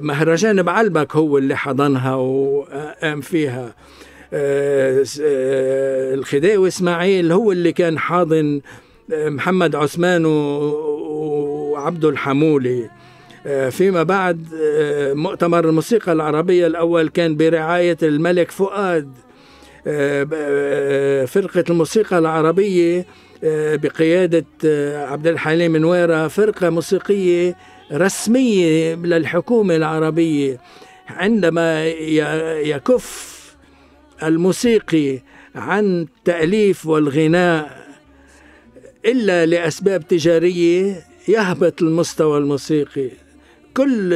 مهرجان بعلبك هو اللي حضنها وقام فيها آه، آه، الخديوي اسماعيل هو اللي كان حاضن آه، محمد عثمان وعبده الحمولي فيما بعد مؤتمر الموسيقى العربية الأول كان برعاية الملك فؤاد فرقة الموسيقى العربية بقيادة عبد الحليم نويرة فرقة موسيقية رسمية للحكومة العربية عندما يكف الموسيقي عن التأليف والغناء إلا لأسباب تجارية يهبط المستوى الموسيقي كل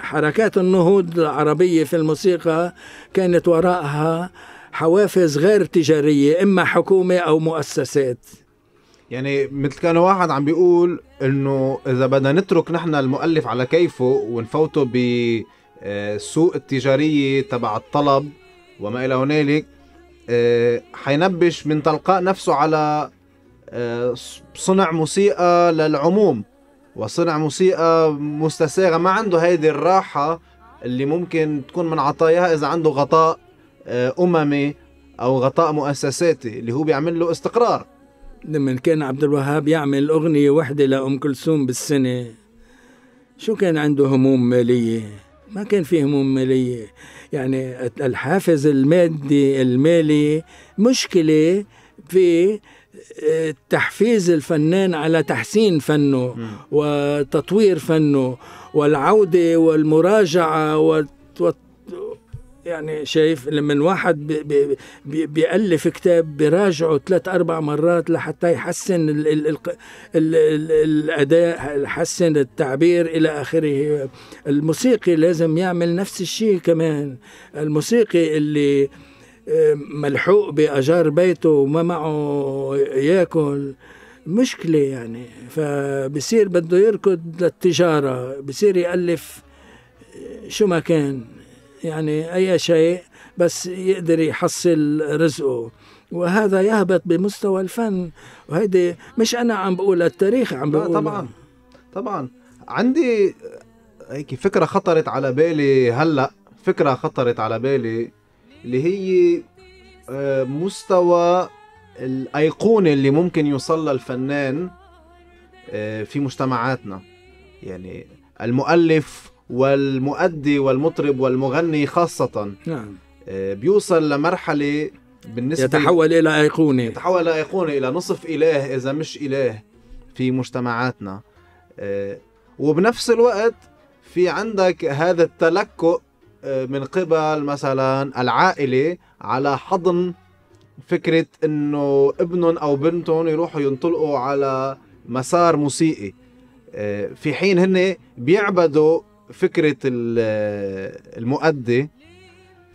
حركات النهوض العربية في الموسيقى كانت وراءها حوافز غير تجارية إما حكومة أو مؤسسات يعني مثل كان واحد عم بيقول انه اذا بدنا نترك نحن المؤلف على كيفه ونفوته ب السوق آه، التجارية تبع الطلب وما إلى هنالك آه، حينبش من تلقاء نفسه على آه، صنع موسيقى للعموم وصنع موسيقى مستساغة ما عنده هذه الراحة اللي ممكن تكون من عطاياها إذا عنده غطاء أممي أو غطاء مؤسساتي اللي هو بيعمل له استقرار لما كان عبد الوهاب يعمل أغنية واحدة لأم كلثوم بالسنة شو كان عنده هموم مالية ما كان في هموم مالية يعني الحافز المادي المالي مشكلة في آه، تحفيز الفنان على تحسين فنه وتطوير فنه والعودة والمراجعة والت يعني شايف لما الواحد بيألف كتاب بيراجعه ثلاث أربع مرات لحتى يحسن الـ الـ الـ الـ الـ الأداء يحسن التعبير إلى آخره الموسيقي لازم يعمل نفس الشيء كمان الموسيقي اللي ملحوق بأجار بيته وما معه ياكل مشكلة يعني فبصير بده يركض للتجارة بصير يألف آه، شو ما كان يعني أي شيء بس يقدر يحصل رزقه وهذا يهبط بمستوى الفن وهيدي مش أنا عم بقول التاريخ عم بقول طبعا طبعا عندي هيك فكرة خطرت على بالي هلأ فكرة خطرت على بالي اللي هي آه، مستوى الأيقونة اللي ممكن يوصل الفنان آه، في مجتمعاتنا يعني المؤلف والمؤدي والمطرب والمغني خاصة نعم آه، بيوصل لمرحلة بالنسبة يتحول إلى أيقونة يتحول إلى أيقونة إلى نصف إله إذا مش إله في مجتمعاتنا آه، وبنفس الوقت في عندك هذا التلكؤ آه، من قبل مثلا العائلة على حضن فكرة انه ابنهم او بنتهم يروحوا ينطلقوا على مسار موسيقي في حين هن بيعبدوا فكره المؤدي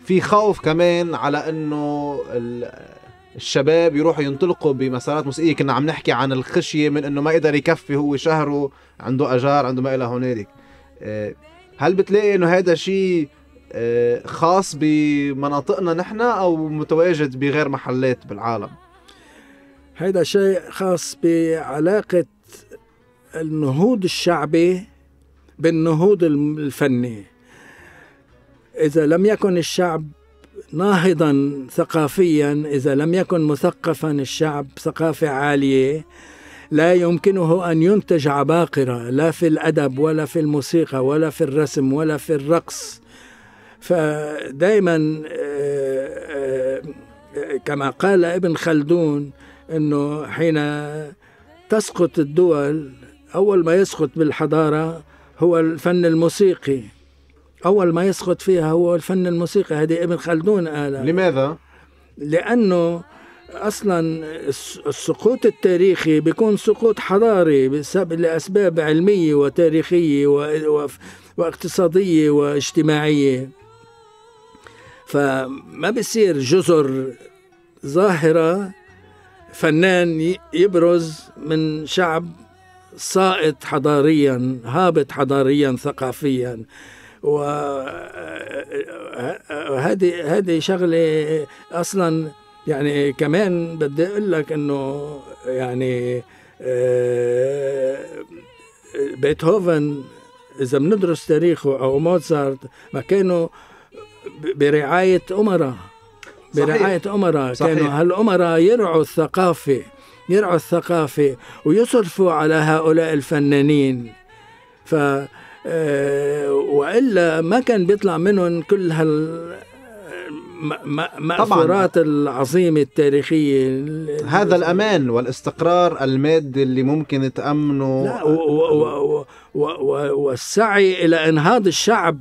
في خوف كمان على انه الشباب يروحوا ينطلقوا بمسارات موسيقيه كنا عم نحكي عن الخشيه من انه ما يقدر يكفي هو شهره عنده اجار عنده ما الى هنالك آه، هل بتلاقي انه هذا شيء آه، خاص بمناطقنا نحن او متواجد بغير محلات بالعالم هذا شيء خاص بعلاقه النهوض الشعبي بالنهوض الفني إذا لم يكن الشعب ناهضا ثقافيا إذا لم يكن مثقفا الشعب ثقافة عالية لا يمكنه أن ينتج عباقرة لا في الأدب ولا في الموسيقى ولا في الرسم ولا في الرقص فدائما آه، آه، كما قال ابن خلدون أنه حين تسقط الدول أول ما يسقط بالحضارة هو الفن الموسيقي أول ما يسقط فيها هو الفن الموسيقي هذه ابن خلدون قال لماذا؟ لأنه اصلا السقوط التاريخي بيكون سقوط حضاري لاسباب علميه وتاريخيه و... واقتصاديه واجتماعيه فما بيصير جزر ظاهره فنان يبرز من شعب سائط حضاريا هابط حضاريا ثقافيا وهذه هذه شغله اصلا يعني كمان بدي اقول لك انه يعني بيتهوفن اذا بندرس تاريخه او موزارت ما كانوا برعايه امراء برعايه امراء كانوا هالامراء يرعوا الثقافه يرعوا الثقافة ويصرفوا على هؤلاء الفنانين ف آه، والا ما كان بيطلع منهم كل هال مأثورات العظيمة التاريخية هذا الأمان والاستقرار المادي اللي ممكن تأمنه لا و و و و والسعي إلى إنهاض الشعب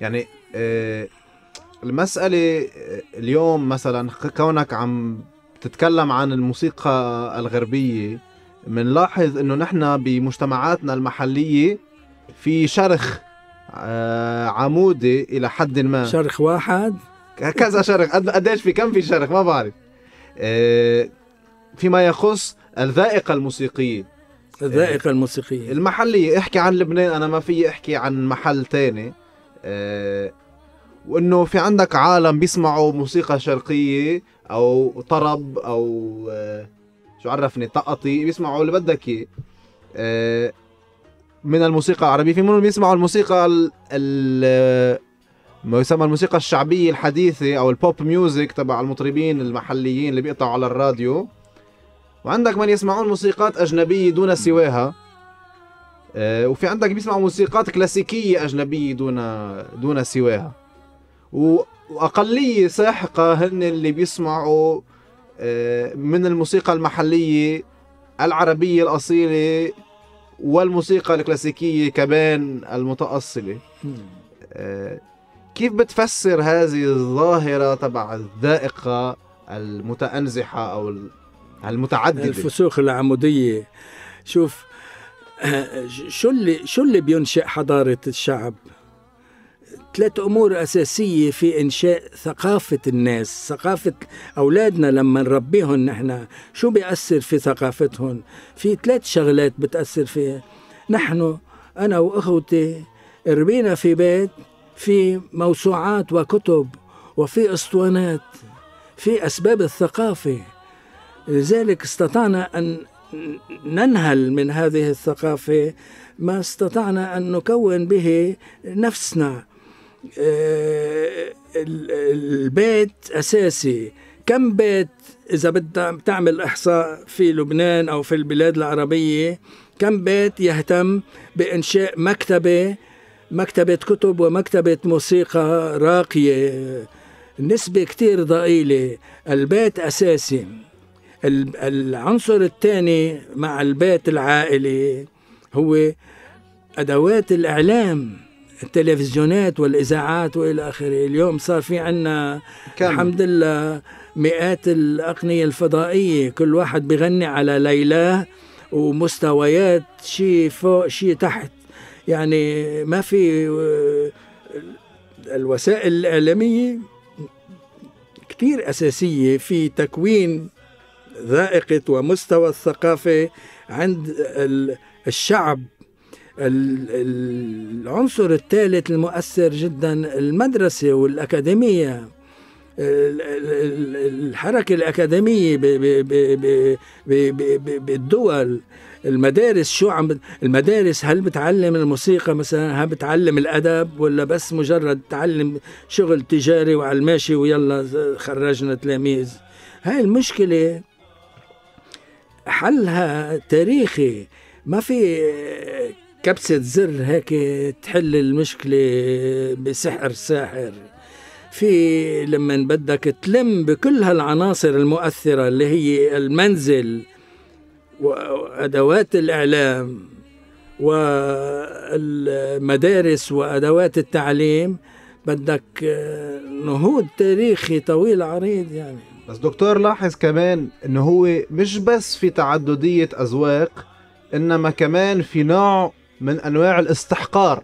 يعني آه، المسألة اليوم مثلا كونك عم تتكلم عن الموسيقى الغربية منلاحظ انه نحن بمجتمعاتنا المحلية في شرخ آه، عمودي الى حد ما شرخ واحد كذا شرخ قديش في كم في شرخ ما بعرف آه، فيما يخص الذائقة الموسيقية الذائقة الموسيقية المحلية احكي عن لبنان انا ما في احكي عن محل تاني آه، وانه في عندك عالم بيسمعوا موسيقى شرقيه او طرب او آه، شو عرفني طقطي بيسمعوا اللي بدك اياه آه، من الموسيقى العربيه في منهم بيسمعوا الموسيقى ال ما يسمى الموسيقى الشعبيه الحديثه او البوب ميوزك تبع المطربين المحليين اللي بيقطعوا على الراديو وعندك من يسمعون موسيقات اجنبيه دون سواها آه، وفي عندك بيسمعوا موسيقات كلاسيكيه اجنبيه دون دون سواها واقليه ساحقه هن اللي بيسمعوا آه، من الموسيقى المحليه العربيه الاصيله والموسيقى الكلاسيكيه كمان المتاصله آه، كيف بتفسر هذه الظاهره تبع الذائقه المتأنزحة أو المتعددة الفسوخ العمودية شوف آه، شو اللي شو اللي بينشئ حضارة الشعب ثلاث امور اساسيه في انشاء ثقافه الناس ثقافه اولادنا لما نربيهم نحن شو بياثر في ثقافتهم في ثلاث شغلات بتاثر فيها نحن انا واخوتي ربينا في بيت في موسوعات وكتب وفي اسطوانات في اسباب الثقافه لذلك استطعنا ان ننهل من هذه الثقافه ما استطعنا ان نكون به نفسنا آه، البيت أساسي كم بيت إذا بدك تعمل إحصاء في لبنان أو في البلاد العربية كم بيت يهتم بإنشاء مكتبة مكتبة كتب ومكتبة موسيقى راقية نسبة كتير ضئيلة البيت أساسي العنصر الثاني مع البيت العائلي هو أدوات الإعلام التلفزيونات والإذاعات وإلى آخره اليوم صار في عنا كم. الحمد لله مئات الاقنيه الفضائية كل واحد بغني على ليلاه ومستويات شيء فوق شيء تحت يعني ما في آه، الوسائل الإعلامية كثير أساسية في تكوين ذائقة ومستوى الثقافة عند الشعب العنصر الثالث المؤثر جدا المدرسة والأكاديمية الحركة الأكاديمية بالدول المدارس شو عم المدارس هل بتعلم الموسيقى مثلا هل بتعلم الأدب ولا بس مجرد تعلم شغل تجاري وعلى الماشي ويلا خرجنا تلاميذ هاي المشكلة حلها تاريخي ما في كبسة زر هيك تحل المشكلة بسحر ساحر في لما بدك تلم بكل هالعناصر المؤثرة اللي هي المنزل وأدوات الإعلام والمدارس وأدوات التعليم بدك آه، نهوض تاريخي طويل عريض يعني بس دكتور لاحظ كمان انه هو مش بس في تعددية أذواق إنما كمان في نوع من انواع الاستحقار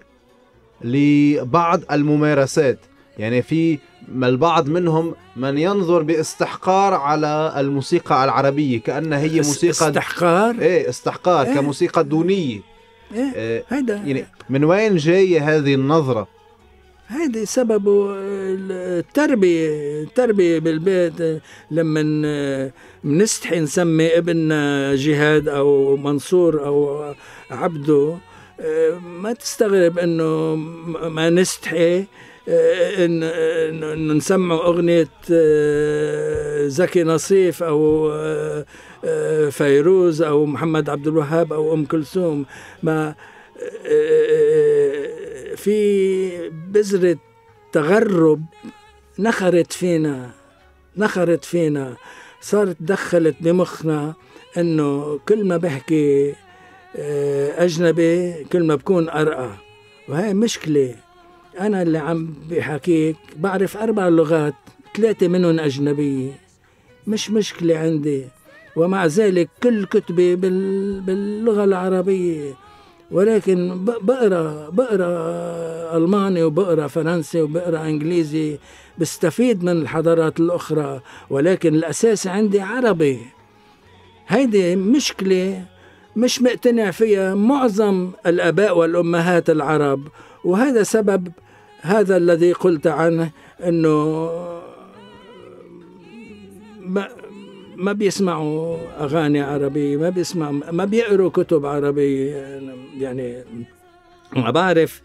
لبعض الممارسات يعني في البعض منهم من ينظر باستحقار على الموسيقى العربية كأنها هي موسيقى استحقار ايه استحقار إيه؟ كموسيقى دونية ايه, إيه هيدا يعني من وين جاية هذه النظرة؟ هيدي سببه آه، التربية التربية بالبيت آه، لما بنستحي آه، نسمي ابننا جهاد أو منصور أو عبده ما تستغرب انه ما نستحي آه، انه آه، نسمعوا اغنيه آه، زكي نصيف او فيروز او محمد عبد الوهاب او ام كلثوم ما في بذره تغرب نخرت فينا نخرت فينا صارت دخلت بمخنا انه كل ما بحكي آه، أجنبي كل ما بكون أرقى وهي مشكلة أنا اللي عم بحكيك بعرف أربع لغات ثلاثة منهم أجنبية مش مشكلة عندي ومع ذلك كل كتبي بال... باللغة العربية ولكن بقرا بقرا الماني وبقرا فرنسي وبقرا انجليزي بستفيد من الحضارات الاخرى ولكن الاساس عندي عربي هيدي مشكله مش مقتنع فيها معظم الآباء والأمهات العرب وهذا سبب هذا الذي قلت عنه أنه ما ما بيسمعوا اغاني عربيه ما بيسمع ما بيقروا كتب عربيه يعني ما بعرف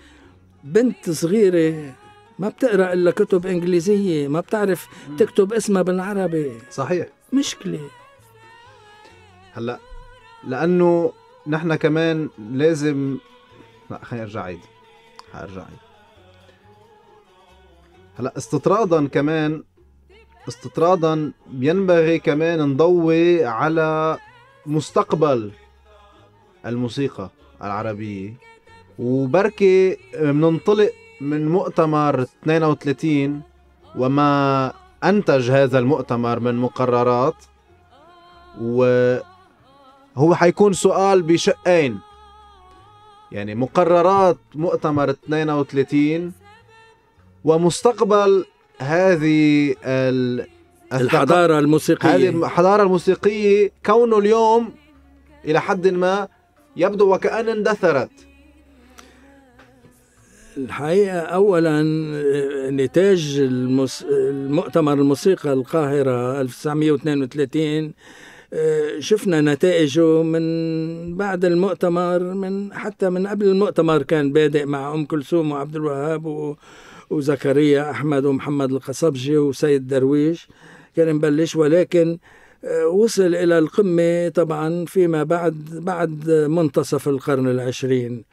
بنت صغيره ما بتقرا الا كتب انجليزيه ما بتعرف تكتب اسمها بالعربي صحيح مشكله هلا لانه نحن كمان لازم لا خليني ارجع عيد حارجع عيد هلا استطرادا كمان استطرادا ينبغي كمان نضوي على مستقبل الموسيقى العربية وبركة بننطلق من مؤتمر 32 وما أنتج هذا المؤتمر من مقررات و هو حيكون سؤال بشقين يعني مقررات مؤتمر 32 ومستقبل هذه الحضارة الموسيقية هذه الحضارة الموسيقية كونه اليوم إلى حد ما يبدو وكأن اندثرت الحقيقة أولا آه، نتاج المؤتمر الموسيقى القاهرة 1932 شفنا نتائجه من بعد المؤتمر من حتى من قبل المؤتمر كان بادئ مع ام كلثوم وعبد الوهاب وزكريا احمد ومحمد القصبجي وسيد درويش كان مبلش ولكن آه، وصل الى القمه طبعا فيما بعد بعد منتصف القرن العشرين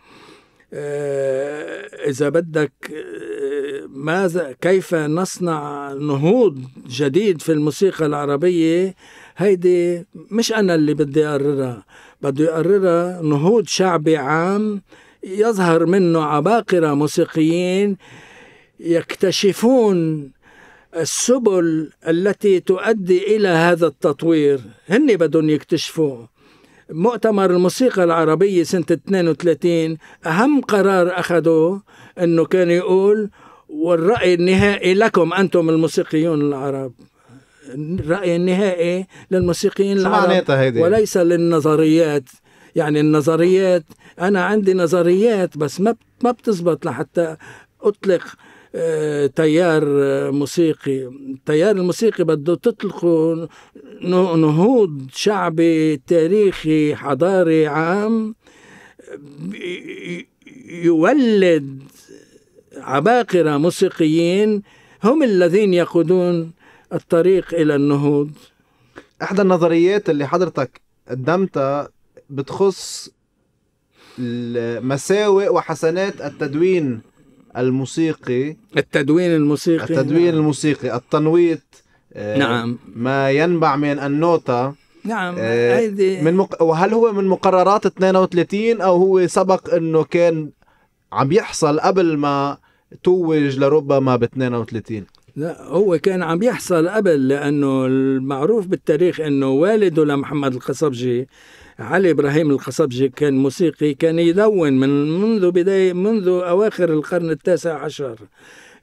آه، اذا بدك آه، ماذا كيف نصنع نهوض جديد في الموسيقى العربيه هيدي مش أنا اللي بدي أقررها بده يقررها نهوض شعبي عام يظهر منه عباقرة موسيقيين يكتشفون السبل التي تؤدي إلى هذا التطوير هن بدهم يكتشفوا مؤتمر الموسيقى العربية سنة 32 أهم قرار أخذوه أنه كان يقول والرأي النهائي لكم أنتم الموسيقيون العرب الرأي النهائي للموسيقيين العرب وليس للنظريات يعني النظريات أنا عندي نظريات بس ما ما بتزبط لحتى أطلق آه، تيار آه، موسيقي التيار الموسيقي بده تطلقه نهوض شعبي تاريخي حضاري عام يولد عباقرة موسيقيين هم الذين يقودون الطريق إلى النهوض إحدى النظريات اللي حضرتك قدمتها بتخص المساوئ وحسنات التدوين الموسيقي التدوين الموسيقي التدوين نعم. الموسيقي التنويط آه، نعم ما ينبع من النوتة نعم هيدي آه، من مق... وهل هو من مقررات 32 او هو سبق انه كان عم يحصل قبل ما توج لربما ب 32 لا هو كان عم يحصل قبل لانه المعروف بالتاريخ انه والده لمحمد القصبجي علي ابراهيم القصبجي كان موسيقي كان يدون من منذ بدايه منذ اواخر القرن التاسع عشر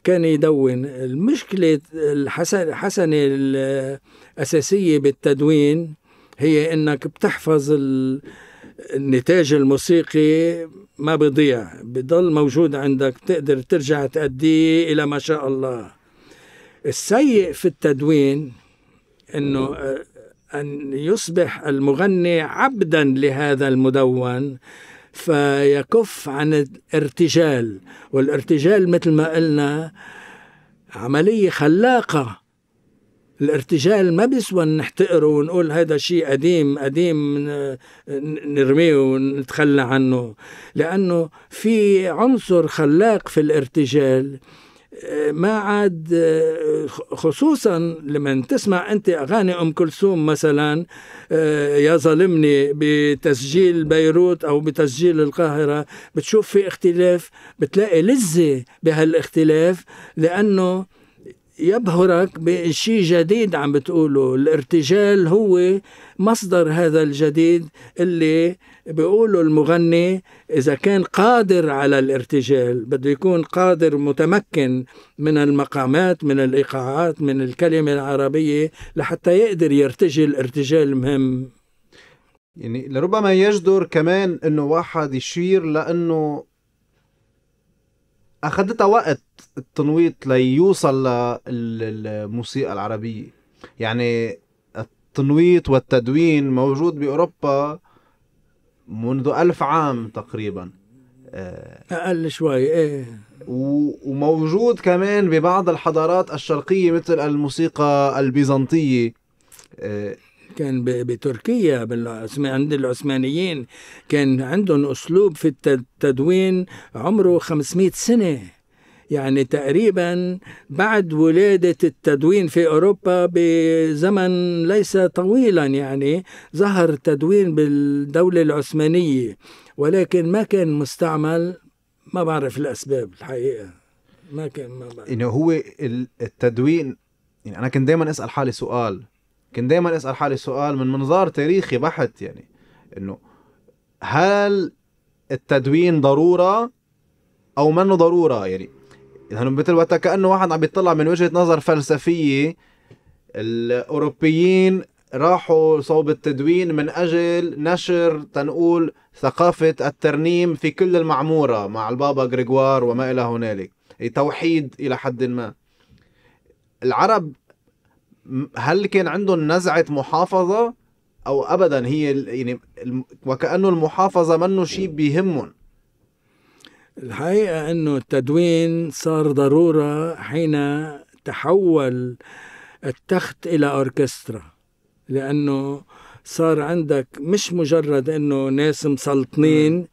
كان يدون المشكله الحسنه الاساسيه بالتدوين هي انك بتحفظ النتاج الموسيقي ما بضيع بضل موجود عندك بتقدر ترجع تأديه الى ما شاء الله السيء في التدوين انه آه، ان يصبح المغني عبدا لهذا المدون فيكف عن الارتجال والارتجال مثل ما قلنا عملية خلاقة الارتجال ما بيسوى نحتقره ونقول هذا شيء قديم قديم نرميه ونتخلى عنه لأنه في عنصر خلاق في الارتجال ما عاد آه، خصوصا لمن تسمع انت اغاني ام كلثوم مثلا آه، يا ظالمني بتسجيل بيروت او بتسجيل القاهره بتشوف في اختلاف بتلاقي لذه بهالاختلاف لانه يبهرك بشيء جديد عم بتقوله الارتجال هو مصدر هذا الجديد اللي بيقولوا المغني إذا كان قادر على الارتجال بده يكون قادر متمكن من المقامات من الإيقاعات من الكلمة العربية لحتى يقدر يرتجل ارتجال مهم يعني لربما يجدر كمان انه واحد يشير لانه اخذتها وقت التنويط ليوصل للموسيقى العربيه يعني التنويط والتدوين موجود باوروبا منذ ألف عام تقريبا آه، أقل شوي إيه وموجود كمان ببعض الحضارات الشرقية مثل الموسيقى البيزنطية آه، كان بتركيا عند العثمانيين كان عندهم أسلوب في التدوين عمره 500 سنة يعني تقريبا بعد ولادة التدوين في أوروبا بزمن ليس طويلا يعني ظهر التدوين بالدولة العثمانية ولكن ما كان مستعمل ما بعرف الأسباب الحقيقة ما كان ما بعرف إنه هو التدوين يعني أنا كنت دايما أسأل حالي سؤال كنت دايما اسال حالي سؤال من منظار تاريخي بحت يعني انه هل التدوين ضروره او منه ضروره يعني يعني مثل وقتها كانه واحد عم بيطلع من وجهه نظر فلسفيه الاوروبيين راحوا صوب التدوين من اجل نشر تنقول ثقافه الترنيم في كل المعموره مع البابا غريغوار وما الى هنالك يعني توحيد الى حد ما العرب هل كان عندهم نزعه محافظه او ابدا هي يعني وكانه المحافظه منه شيء بيهمهم الحقيقه انه التدوين صار ضروره حين تحول التخت الى اوركسترا لانه صار عندك مش مجرد انه ناس مسلطنين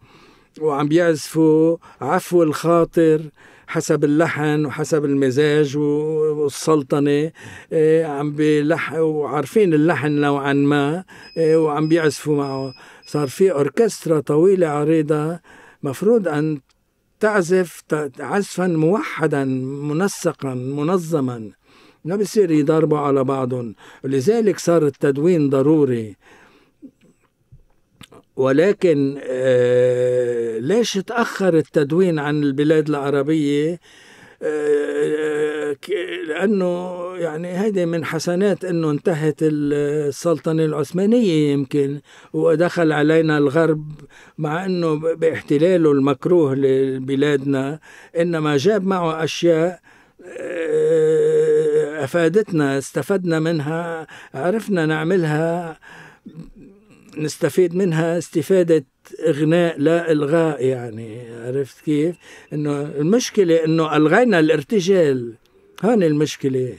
وعم بيعزفوا عفو الخاطر حسب اللحن وحسب المزاج والسلطنة إيه، عم بلح وعارفين اللحن نوعا ما إيه، وعم بيعزفوا معه صار في أوركسترا طويلة عريضة مفروض أن تعزف عزفا موحدا منسقا منظما ما بصير يضربوا على بعضهم ولذلك صار التدوين ضروري ولكن آه، ليش تأخر التدوين عن البلاد العربية آه، آه، لأنه يعني هذه من حسنات أنه انتهت السلطنة العثمانية يمكن ودخل علينا الغرب مع أنه باحتلاله المكروه لبلادنا إنما جاب معه أشياء افادتنا استفدنا منها عرفنا نعملها نستفيد منها استفادة إغناء لا إلغاء يعني عرفت كيف إنه المشكلة إنه ألغينا الارتجال هون المشكلة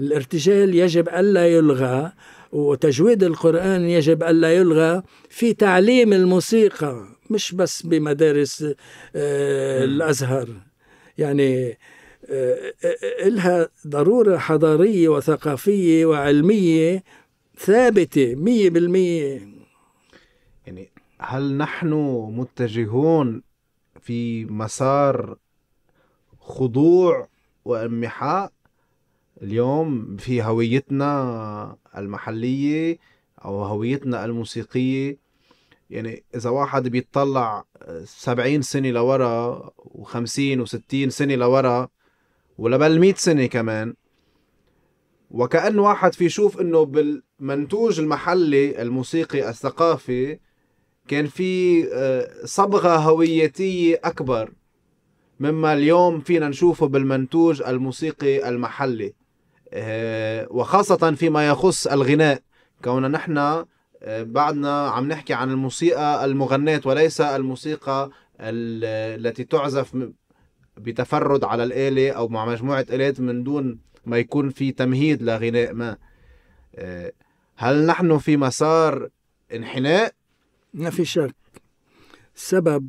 الارتجال يجب ألا يلغى وتجويد القرآن يجب ألا يلغى في تعليم الموسيقى مش بس بمدارس آه، الأزهر يعني آه، إلها ضرورة حضارية وثقافية وعلمية ثابتة مية بالمية هل نحن متجهون في مسار خضوع وانمحاء اليوم في هويتنا المحلية أو هويتنا الموسيقية يعني إذا واحد بيطلع سبعين سنة لورا وخمسين وستين سنة لورا ولبل مئة سنة كمان وكأن واحد في يشوف إنه بالمنتوج المحلي الموسيقي الثقافي كان في آه، صبغة هويتية أكبر مما اليوم فينا نشوفه بالمنتوج الموسيقي المحلي آه، وخاصة فيما يخص الغناء كوننا نحن آه، بعدنا عم نحكي عن الموسيقى المغنات وليس الموسيقى التي تعزف بتفرد على الآلة أو مع مجموعة آلات من دون ما يكون في تمهيد لغناء ما هل نحن في مسار انحناء ما في شك السبب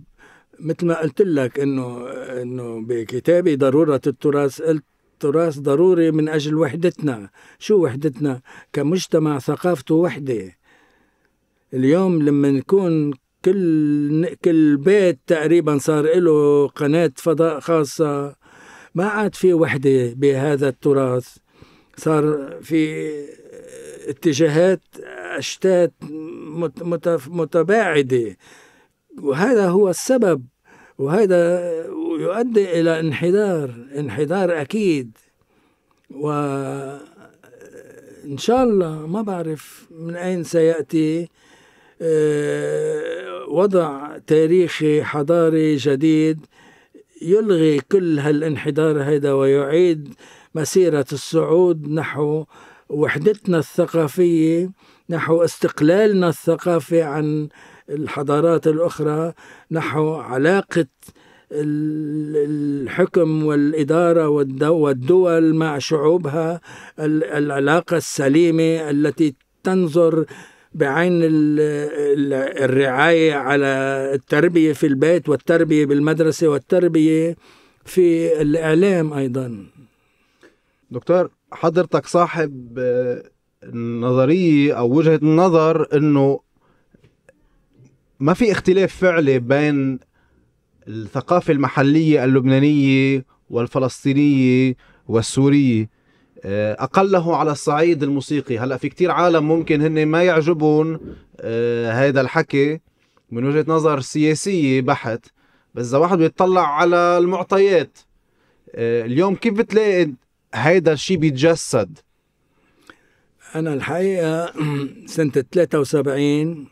مثل ما قلت لك انه انه بكتابي ضروره التراث قلت التراث ضروري من اجل وحدتنا، شو وحدتنا؟ كمجتمع ثقافته وحده. اليوم لما نكون كل كل بيت تقريبا صار له قناه فضاء خاصه ما عاد في وحده بهذا التراث صار في اتجاهات أشتات متباعدة وهذا هو السبب وهذا يؤدي إلى انحدار انحدار أكيد وإن شاء الله ما بعرف من أين سيأتي آه، وضع تاريخي حضاري جديد يلغي كل هالانحدار هذا ويعيد مسيرة الصعود نحو وحدتنا الثقافية نحو استقلالنا الثقافي عن الحضارات الأخرى نحو علاقة الحكم والإدارة والدول مع شعوبها العلاقة السليمة التي تنظر بعين الرعاية على التربية في البيت والتربية بالمدرسة والتربية في الإعلام أيضا دكتور حضرتك صاحب آه، نظريه او وجهه نظر انه ما في اختلاف فعلي بين الثقافه المحليه اللبنانيه والفلسطينيه والسوريه آه، اقله على الصعيد الموسيقي هلا في كتير عالم ممكن هن ما يعجبهم آه، هذا الحكي من وجهه نظر سياسيه بحت بس اذا واحد بيطلع على المعطيات اليوم كيف بتلاقي هيدا الشيء بيتجسد انا الحقيقه سنه 73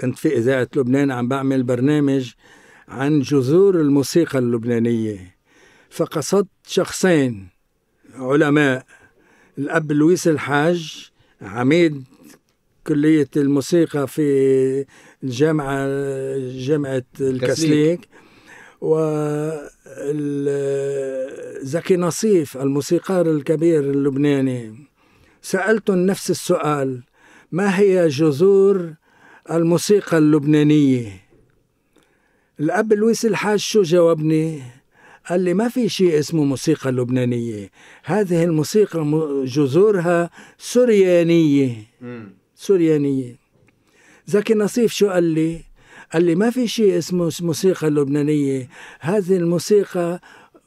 كنت في اذاعه لبنان عم بعمل برنامج عن جذور الموسيقى اللبنانيه فقصدت شخصين علماء الاب لويس الحاج عميد كليه الموسيقى في الجامعه جامعه الكسليك وزكي نصيف الموسيقار الكبير اللبناني سألتهم نفس السؤال ما هي جذور الموسيقى اللبنانية الأب لويس الحاج شو جاوبني قال لي ما في شيء اسمه موسيقى لبنانية هذه الموسيقى جذورها سريانية سريانية زكي نصيف شو قال لي قال لي ما في شيء اسمه موسيقى لبنانية هذه الموسيقى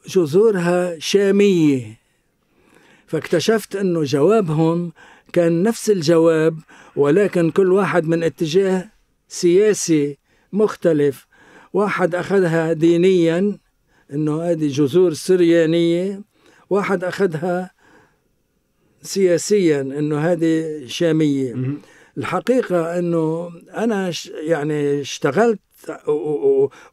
جذورها شامية فاكتشفت أنه جوابهم كان نفس الجواب ولكن كل واحد من اتجاه سياسي مختلف واحد أخذها دينيا أنه هذه جذور سريانية واحد أخذها سياسيا أنه هذه شامية الحقيقة أنه أنا يعني اشتغلت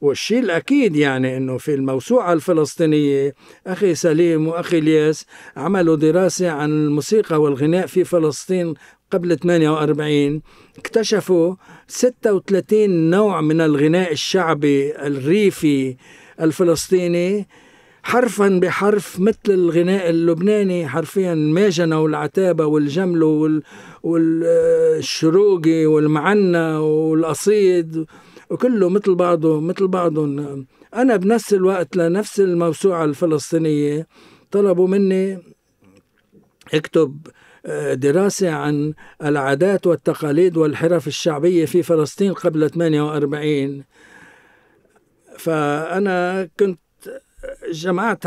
والشيء الأكيد يعني أنه في الموسوعة الفلسطينية أخي سليم وأخي الياس عملوا دراسة عن الموسيقى والغناء في فلسطين قبل 48 اكتشفوا 36 نوع من الغناء الشعبي الريفي الفلسطيني حرفا بحرف مثل الغناء اللبناني حرفيا ماجنة والعتابة والجمل وال... والشروقي والمعنى والقصيد وكله مثل بعضه مثل بعضهم أنا بنفس الوقت لنفس الموسوعة الفلسطينية طلبوا مني اكتب آه، دراسة عن العادات والتقاليد والحرف الشعبية في فلسطين قبل 48 فأنا كنت جمعت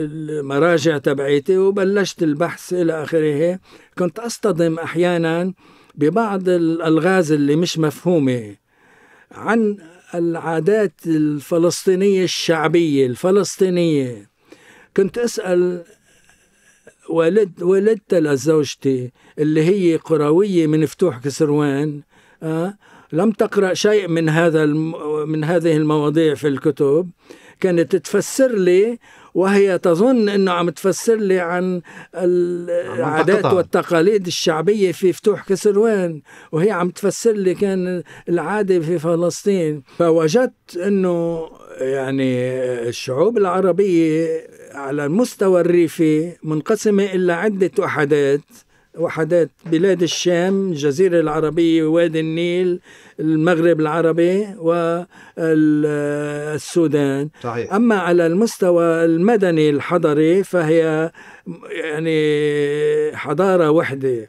المراجع تبعيتي وبلشت البحث إلى آخره كنت أصطدم أحيانا ببعض الألغاز اللي مش مفهومة عن العادات الفلسطينية الشعبية الفلسطينية كنت أسأل والد والدتها لزوجتي اللي هي قروية من فتوح كسروان أه لم تقرأ شيء من هذا من هذه المواضيع في الكتب كانت تفسر لي وهي تظن انه عم تفسر لي عن العادات والتقاليد الشعبيه في فتوح كسروان وهي عم تفسر لي كان العاده في فلسطين فوجدت انه يعني الشعوب العربيه على المستوى الريفي منقسمه الى عده وحدات وحدات بلاد الشام الجزيرة العربية وادي النيل المغرب العربي والسودان صحيح. أما على المستوى المدني الحضري فهي يعني حضارة وحدة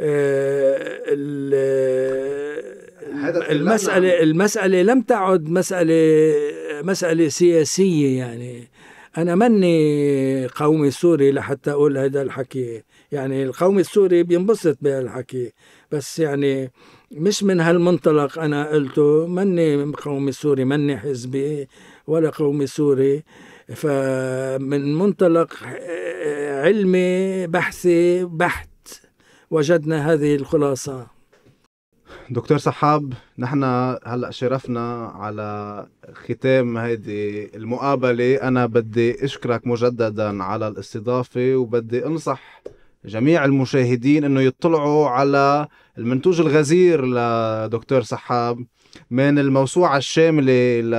آه، المسألة نعم. المسألة لم تعد مسألة مسألة سياسية يعني أنا مني قومي سوري لحتى أقول هذا الحكي يعني القوم السوري بينبسط بهالحكي بس يعني مش من هالمنطلق أنا قلته مني قومي سوري مني حزبي ولا قومي سوري فمن منطلق علمي بحثي بحت وجدنا هذه الخلاصة دكتور صحاب نحن هلا شرفنا على ختام هذه المقابله انا بدي اشكرك مجددا على الاستضافه وبدي انصح جميع المشاهدين انه يطلعوا على المنتوج الغزير لدكتور سحاب من الموسوعة الشاملة ل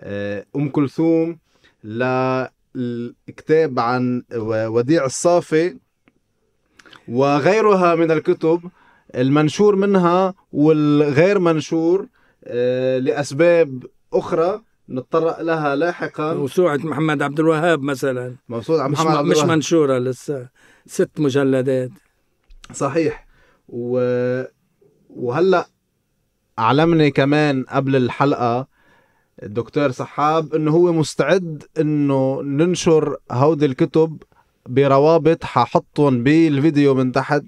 آه، أم كلثوم لكتاب عن وديع الصافي وغيرها من الكتب المنشور منها والغير منشور آه، لأسباب أخرى نتطرق لها لاحقا موسوعة محمد عبد الوهاب مثلا موسوعة محمد عبد الوهاب مش منشورة لسه ست مجلدات صحيح و... وهلا علمني كمان قبل الحلقه الدكتور سحاب انه هو مستعد انه ننشر هودي الكتب بروابط ححطهم بالفيديو من تحت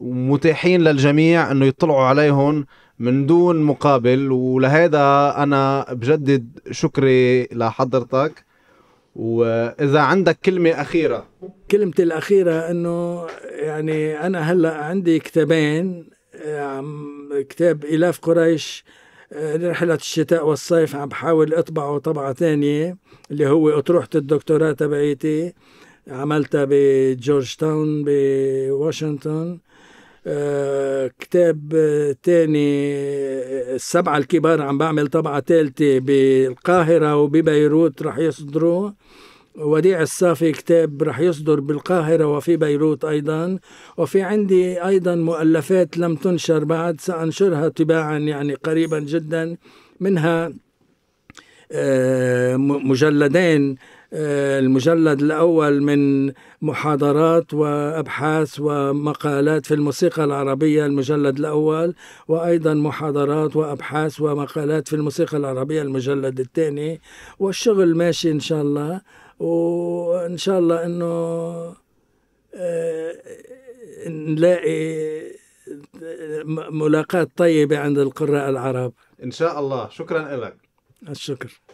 ومتاحين آه، للجميع انه يطلعوا عليهم من دون مقابل ولهذا انا بجدد شكري لحضرتك واذا عندك كلمه اخيره كلمتي الأخيرة أنه يعني أنا هلأ عندي كتابين كتاب إلاف قريش آه، رحلة الشتاء والصيف عم بحاول أطبعه طبعة ثانية اللي هو أطروحة الدكتوراه تبعيتي عملتها بجورج تاون بواشنطن آه، كتاب تاني السبعة الكبار عم بعمل طبعة ثالثة بالقاهرة وببيروت رح يصدروه وديع الصافي كتاب رح يصدر بالقاهرة وفي بيروت أيضا وفي عندي أيضا مؤلفات لم تنشر بعد سأنشرها تباعا يعني قريبا جدا منها آه، مجلدين آه، المجلد الأول من محاضرات وأبحاث ومقالات في الموسيقى العربية المجلد الأول وأيضا محاضرات وأبحاث ومقالات في الموسيقى العربية المجلد الثاني والشغل ماشي إن شاء الله وان شاء الله انه آه، نلاقي ملاقات طيبه عند القراء العرب ان شاء الله شكرا لك الشكر